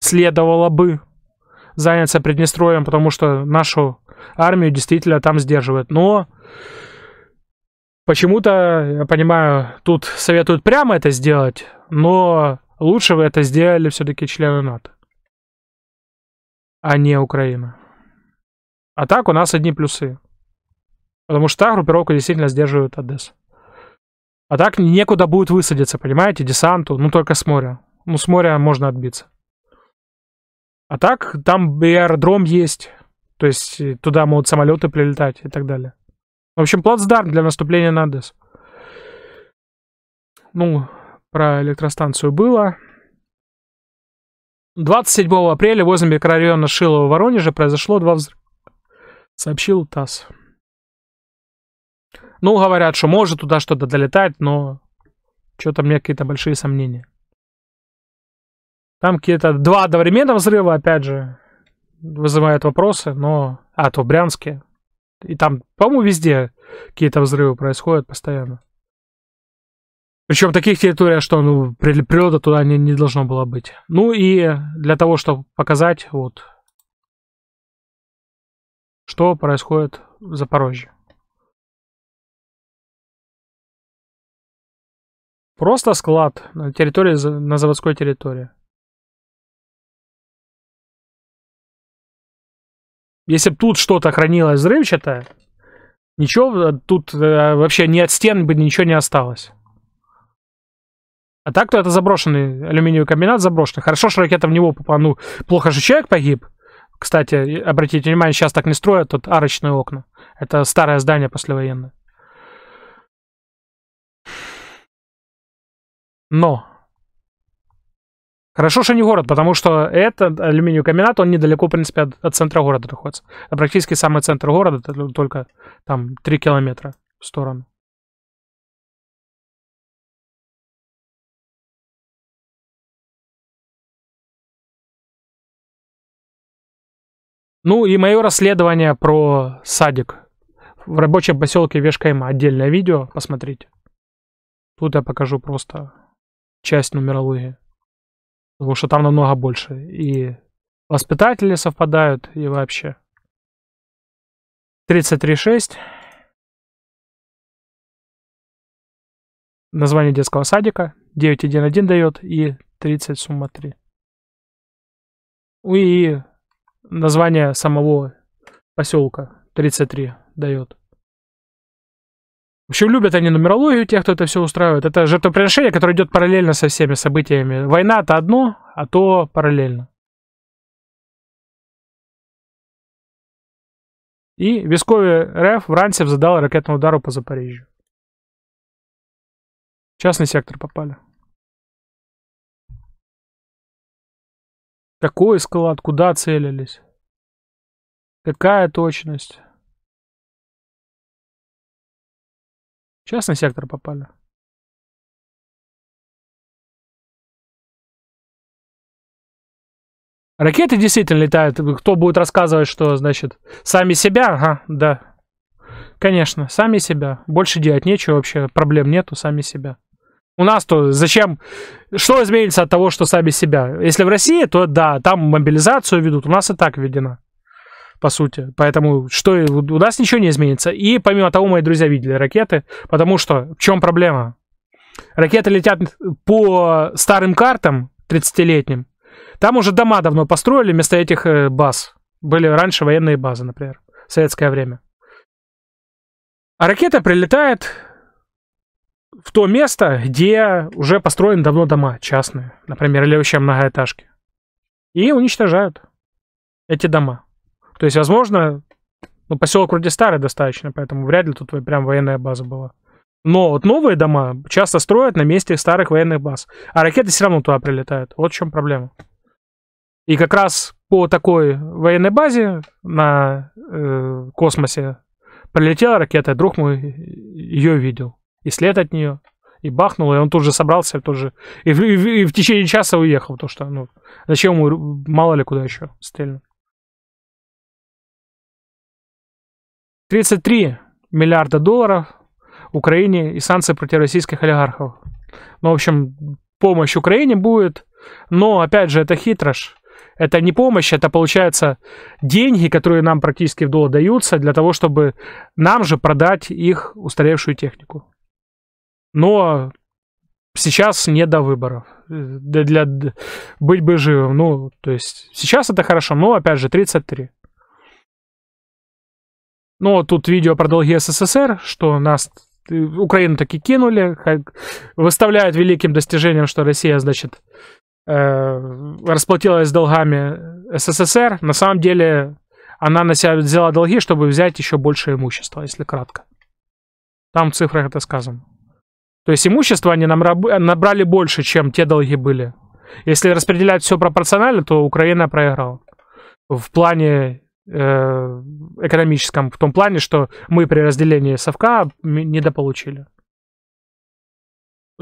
следовало бы заняться Приднестровьем, потому что нашу армию действительно там сдерживают. Но почему-то, я понимаю, тут советуют прямо это сделать, но лучше бы это сделали все-таки члены НАТО, а не Украина. А так у нас одни плюсы. Потому что та группировка действительно сдерживает Одессу. А так некуда будет высадиться, понимаете, десанту, ну только с моря. Ну с моря можно отбиться. А так там и аэродром есть, то есть э, туда могут самолеты прилетать и так далее. В общем, плацдарм для наступления на Одессу. Ну, про электростанцию было. 27 апреля возле микрорайона Шилова Воронежа произошло два взрыва, сообщил ТАСС. Ну, говорят, что может туда что-то долетать, но что-то мне какие-то большие сомнения. Там какие-то два одновременно взрыва, опять же, вызывают вопросы, но... А, то в Брянске. И там, по-моему, везде какие-то взрывы происходят постоянно. Причем таких территорий, что ну, прилета туда не, не должно было быть. Ну и для того, чтобы показать, вот, что происходит в Запорожье.
Просто склад на территории, на заводской территории.
Если бы тут что-то хранилось взрывчатое, ничего э, тут э, вообще ни от стен бы ничего не осталось. А так то это заброшенный алюминиевый комбинат, заброшенный. Хорошо, что ракета в него попала. Ну, плохо же человек погиб. Кстати, обратите внимание, сейчас так не строят тут арочные окна. Это старое здание послевоенное. Но Хорошо, что не город, потому что этот алюминиевый комбинат, он недалеко, в принципе, от, от центра города находится. Это а практически самый центр города, только там 3 километра в сторону. Ну и мое расследование про садик в рабочем поселке Вешкайма. Отдельное видео, посмотрите. Тут я покажу просто часть нумерологии. Потому что там намного больше. И воспитатели
совпадают, и вообще. 33.6. Название детского садика. 9.1.1 дает и 30 сумма 3. Ну и
название самого поселка 33 дает. В общем, любят они нумерологию, те, кто это все устраивает. Это жертвоприношение, которое идет параллельно со всеми событиями. Война это одно, а то параллельно.
И Вискови РФ Вранцев задал ракетному удару по Запорожью. частный сектор попали. Какой склад, куда целились? Какая точность? частный сектор попали. Ракеты действительно летают. Кто
будет рассказывать, что, значит, сами себя? Ага, да. Конечно, сами себя. Больше делать нечего вообще, проблем нету, сами себя. У нас-то зачем... Что изменится от того, что сами себя? Если в России, то да, там мобилизацию ведут. У нас и так введена по сути. Поэтому что у нас ничего не изменится. И помимо того, мои друзья видели ракеты, потому что в чем проблема? Ракеты летят по старым картам 30-летним. Там уже дома давно построили вместо этих э, баз. Были раньше военные базы, например, в советское время. А ракета прилетает в то место, где уже построены давно дома частные, например, или вообще многоэтажки. И уничтожают эти дома. То есть, возможно, ну, поселок вроде старый достаточно, поэтому вряд ли тут прям военная база была. Но вот новые дома часто строят на месте старых военных баз. А ракеты все равно туда прилетают. Вот в чем проблема. И как раз по такой военной базе на э, космосе прилетела ракета, друг мой ее видел. И след от нее. И бахнуло, и он тут же собрался, тут же. И в, и в, и в течение часа уехал, потому что, ну, зачем ему, мало ли куда еще стрельнуть. 33 миллиарда долларов Украине и санкции против российских олигархов. Ну, в общем, помощь Украине будет, но, опять же, это хитрош. Это не помощь, это, получается, деньги, которые нам практически в вдоль даются для того, чтобы нам же продать их устаревшую технику. Но сейчас не до выборов. Для, для, быть бы живым. Ну, то есть сейчас это хорошо, но, опять же, 33. Но ну, тут видео про долги СССР, что нас э, Украину таки кинули, как выставляют великим достижением, что Россия, значит, э, расплатилась с долгами СССР. На самом деле она на себя взяла долги, чтобы взять еще больше имущества, если кратко. Там в цифрах это сказано. То есть имущество они набрали больше, чем те долги были. Если распределять все пропорционально, то Украина проиграла. В плане Э, экономическом, в том плане, что мы при разделении совка недополучили.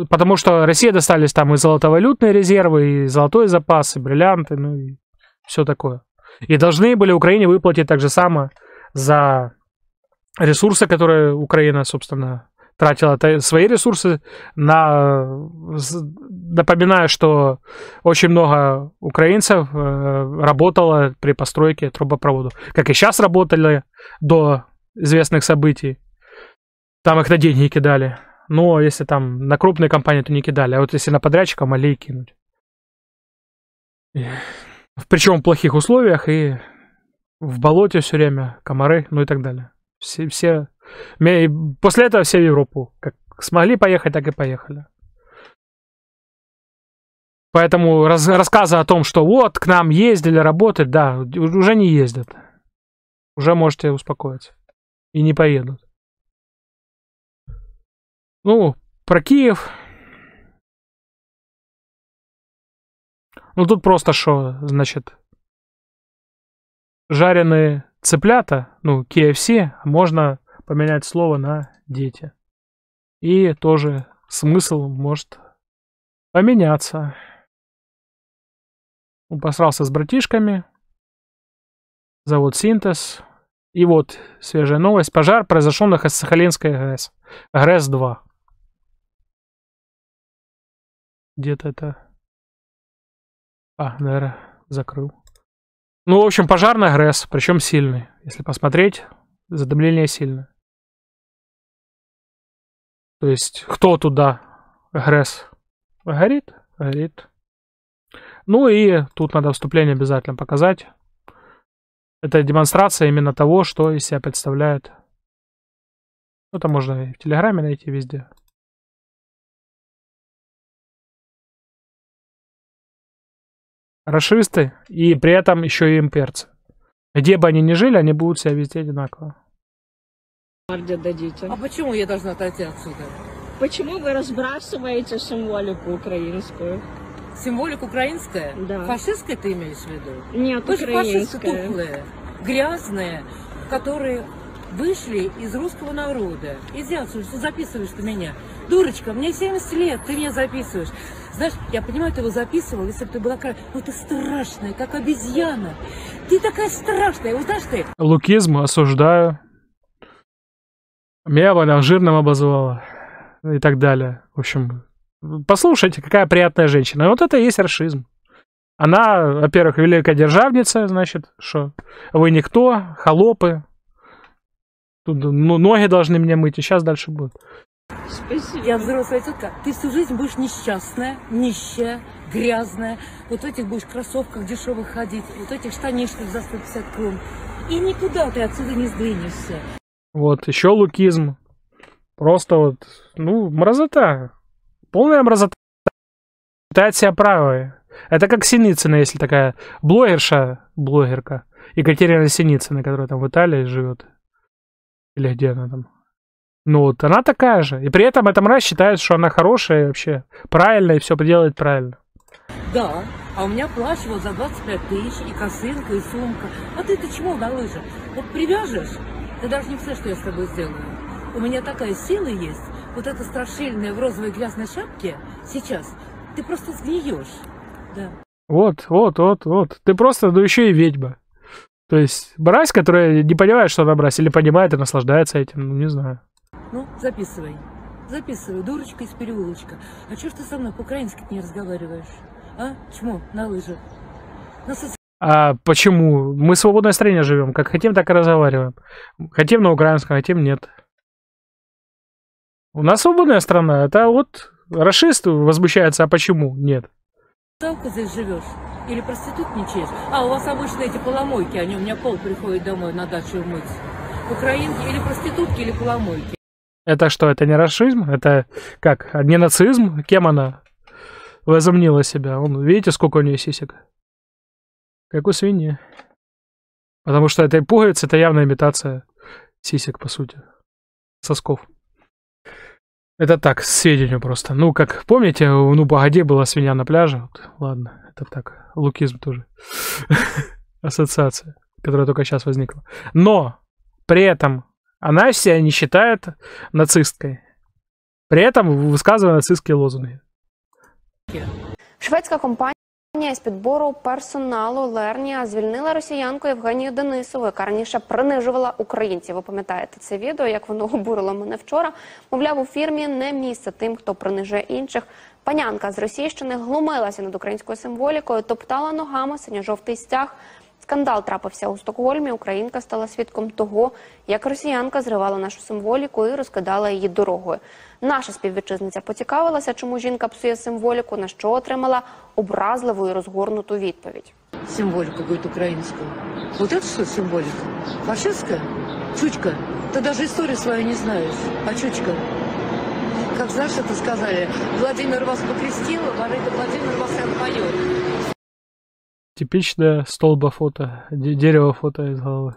Потому что Россия достались там и золотовалютные резервы, и золотой запас, и бриллианты, ну и все такое. И должны были Украине выплатить так же самое за ресурсы, которые Украина, собственно, тратила свои ресурсы на э, Напоминаю, что очень много украинцев э, работало при постройке трубопроводов. Как и сейчас работали до известных событий. Там их на деньги кидали. Но если там на крупные компании, то не кидали. А вот если на подрядчика, малей кинуть. Причем в плохих условиях и в болоте все время, комары, ну и так далее. Все, все... После этого все в Европу. Как смогли поехать, так и поехали. Поэтому раз, рассказы о том, что вот к нам ездили работать, да, уже не ездят. Уже можете успокоиться. И не поедут.
Ну, про Киев. Ну, тут просто что, значит,
жареные цыплята, ну, KFC, можно поменять слово на дети. И тоже смысл может поменяться.
Посрался с братишками.
Завод «Синтез». И вот свежая новость. Пожар произошел на Сахалинской ГРЭС. ГРЭС-2. Где-то
это... А, наверное, закрыл. Ну, в общем, пожар на
ГРЭС, причем сильный. Если посмотреть, задымление сильное. То есть, кто туда? ГРЭС. Горит? Горит. Ну и тут надо вступление обязательно показать. Это демонстрация именно того, что из себя представляет. Это
можно и в Телеграме найти везде. Рашисты и при этом еще и имперцы.
Где бы они ни жили, они будут себя вести одинаково.
Морде дадите. А почему
я должна отойти отсюда? Почему вы разбрасываете символику украинскую? символика украинская? Да. Фашистская ты имеешь в виду? Нет, Вы же фашисты тухлые, грязные, которые вышли из русского народа. Идиот, что записываешь ты меня? Дурочка, мне 70 лет, ты меня записываешь. Знаешь, я понимаю, ты его записывал, если бы ты была такая, ну ты страшная, как обезьяна. Ты такая страшная, вот знаешь ты.
Лукизм осуждаю. Меня она жирным обозвала. И так далее. В общем, послушайте, какая приятная женщина. вот это и есть расизм. Она, во-первых, великая державница, значит, что вы никто, холопы. Тут ну, ноги должны меня мыть, и сейчас дальше будет.
Спасибо. Я взрослая тетка. Ты всю жизнь будешь несчастная, нищая, грязная. Вот в этих будешь кроссовках дешевых ходить, вот этих штанишках за 150 крон. И никуда ты отсюда не сдвинешься.
Вот, еще лукизм. Просто вот, ну, мразота. Полная образота. Считает себя правой. Это как Синицына, если такая блогерша, блогерка, Екатерина Синицына, которая там в Италии живет. Или где она там? Ну вот, она такая же. И при этом эта мразь считает, что она хорошая и вообще правильно, и все делает правильно.
Да, а у меня плащ вот за 25 тысяч, и косынка, и сумка. А ты-то чему на лыжах? Вот привяжешь, ты даже не все, что я с тобой сделаю. У меня такая сила есть, вот эта страшильная в розовой грязной шапке сейчас, ты просто сгниешь. Да.
Вот, вот, вот, вот. Ты просто, ну еще и ведьма. То есть мразь, которая не понимает, что она мразь, или понимает и наслаждается этим, ну не знаю.
Ну, записывай. Записывай, дурочка из переулочка. А чё ж ты со мной по-украински не разговариваешь? А? Чмо, на лыжах. На соци...
А почему? Мы в свободной стране живем. Как хотим, так и разговариваем. Хотим на украинском, хотим нет. У нас свободная страна, это вот расисты возмущаются, а почему нет?
Ставка здесь живешь или проститут не честь. А у вас обычно эти поломойки, они у меня пол приходит домой на дачу мыть. Украинки или проститутки, или поломойки.
Это что, это не расизм? Это как, не нацизм? Кем она возомнила себя? Он, видите, сколько у нее сисек? Как у свиньи. Потому что этой пуговицы это явная имитация сисек, по сути. Сосков. Это так, сведению просто. Ну, как помните, у ну погоди была свинья на пляже. Вот, ладно, это так. Лукизм тоже. Ассоциация, которая только сейчас возникла. Но при этом она себя не считает нацисткой. При этом высказывая нацистские лозунги.
Шведская компания з підбору персоналу Лернія звільнила росіянку Євгенію Денисову, яка раніше принижувала українців. Ви пам'ятаєте це відео, як воно обурило мене вчора? Мовляв, у фірмі не місце тим, хто принижує інших. Панянка з Російщини глумилася над українською символікою, топтала ногами синьо-жовтий стяг. Скандал трапився у Стокгольмі. Українка стала свідком того, як росіянка зривала нашу символіку і розкидала її дорогою. Наша співвітчизниця поцікавилася, чому жінка псує символіку, на що отримала образливу і розгорнуту відповідь. Символіка говорить, українська. Вот це що символіка? Фашистська? Чучка. Ти навіть історію свою не знаєш. А чучка? Как знаешь, це сказали, Владимир вас покрестил, а Владимир вас і отпоет.
Типичное столба фото, дерево фото из головы.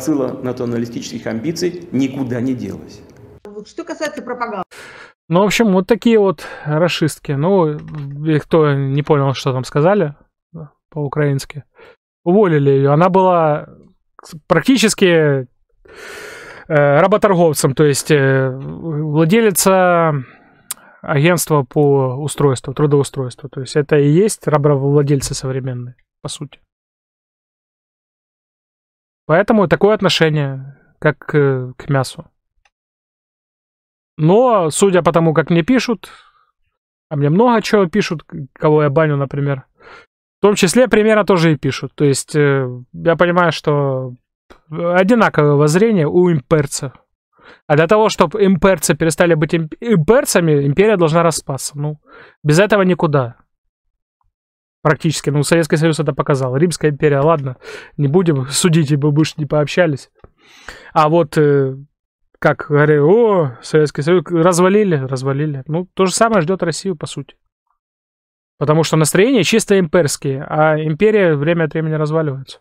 Сила националистических
амбиций никуда не делась. Что касается пропаганды. Ну, в общем, вот такие вот расистки. Ну, и кто не понял, что там сказали по-украински, уволили ее. Она была практически э, работорговцем, то есть э, владелица агентства по устройству, трудоустройству. То есть это и есть рабовладельцы современные, по сути. Поэтому такое отношение, как к, к мясу. Но, судя по тому, как мне пишут, а мне много чего пишут, кого я баню, например, в том числе примерно тоже и пишут. То есть э, я понимаю, что одинаковое воззрение у имперцев. А для того, чтобы имперцы перестали быть имперцами, империя должна распасться. Ну, без этого никуда. Практически. Ну, Советский Союз это показал. Римская империя, ладно, не будем судить, ибо бы не пообщались. А вот э, как говорили, о, Советский Союз, развалили, развалили. Ну, то же самое ждет Россию, по сути. Потому что настроения чисто имперские, а
империя время от времени разваливается.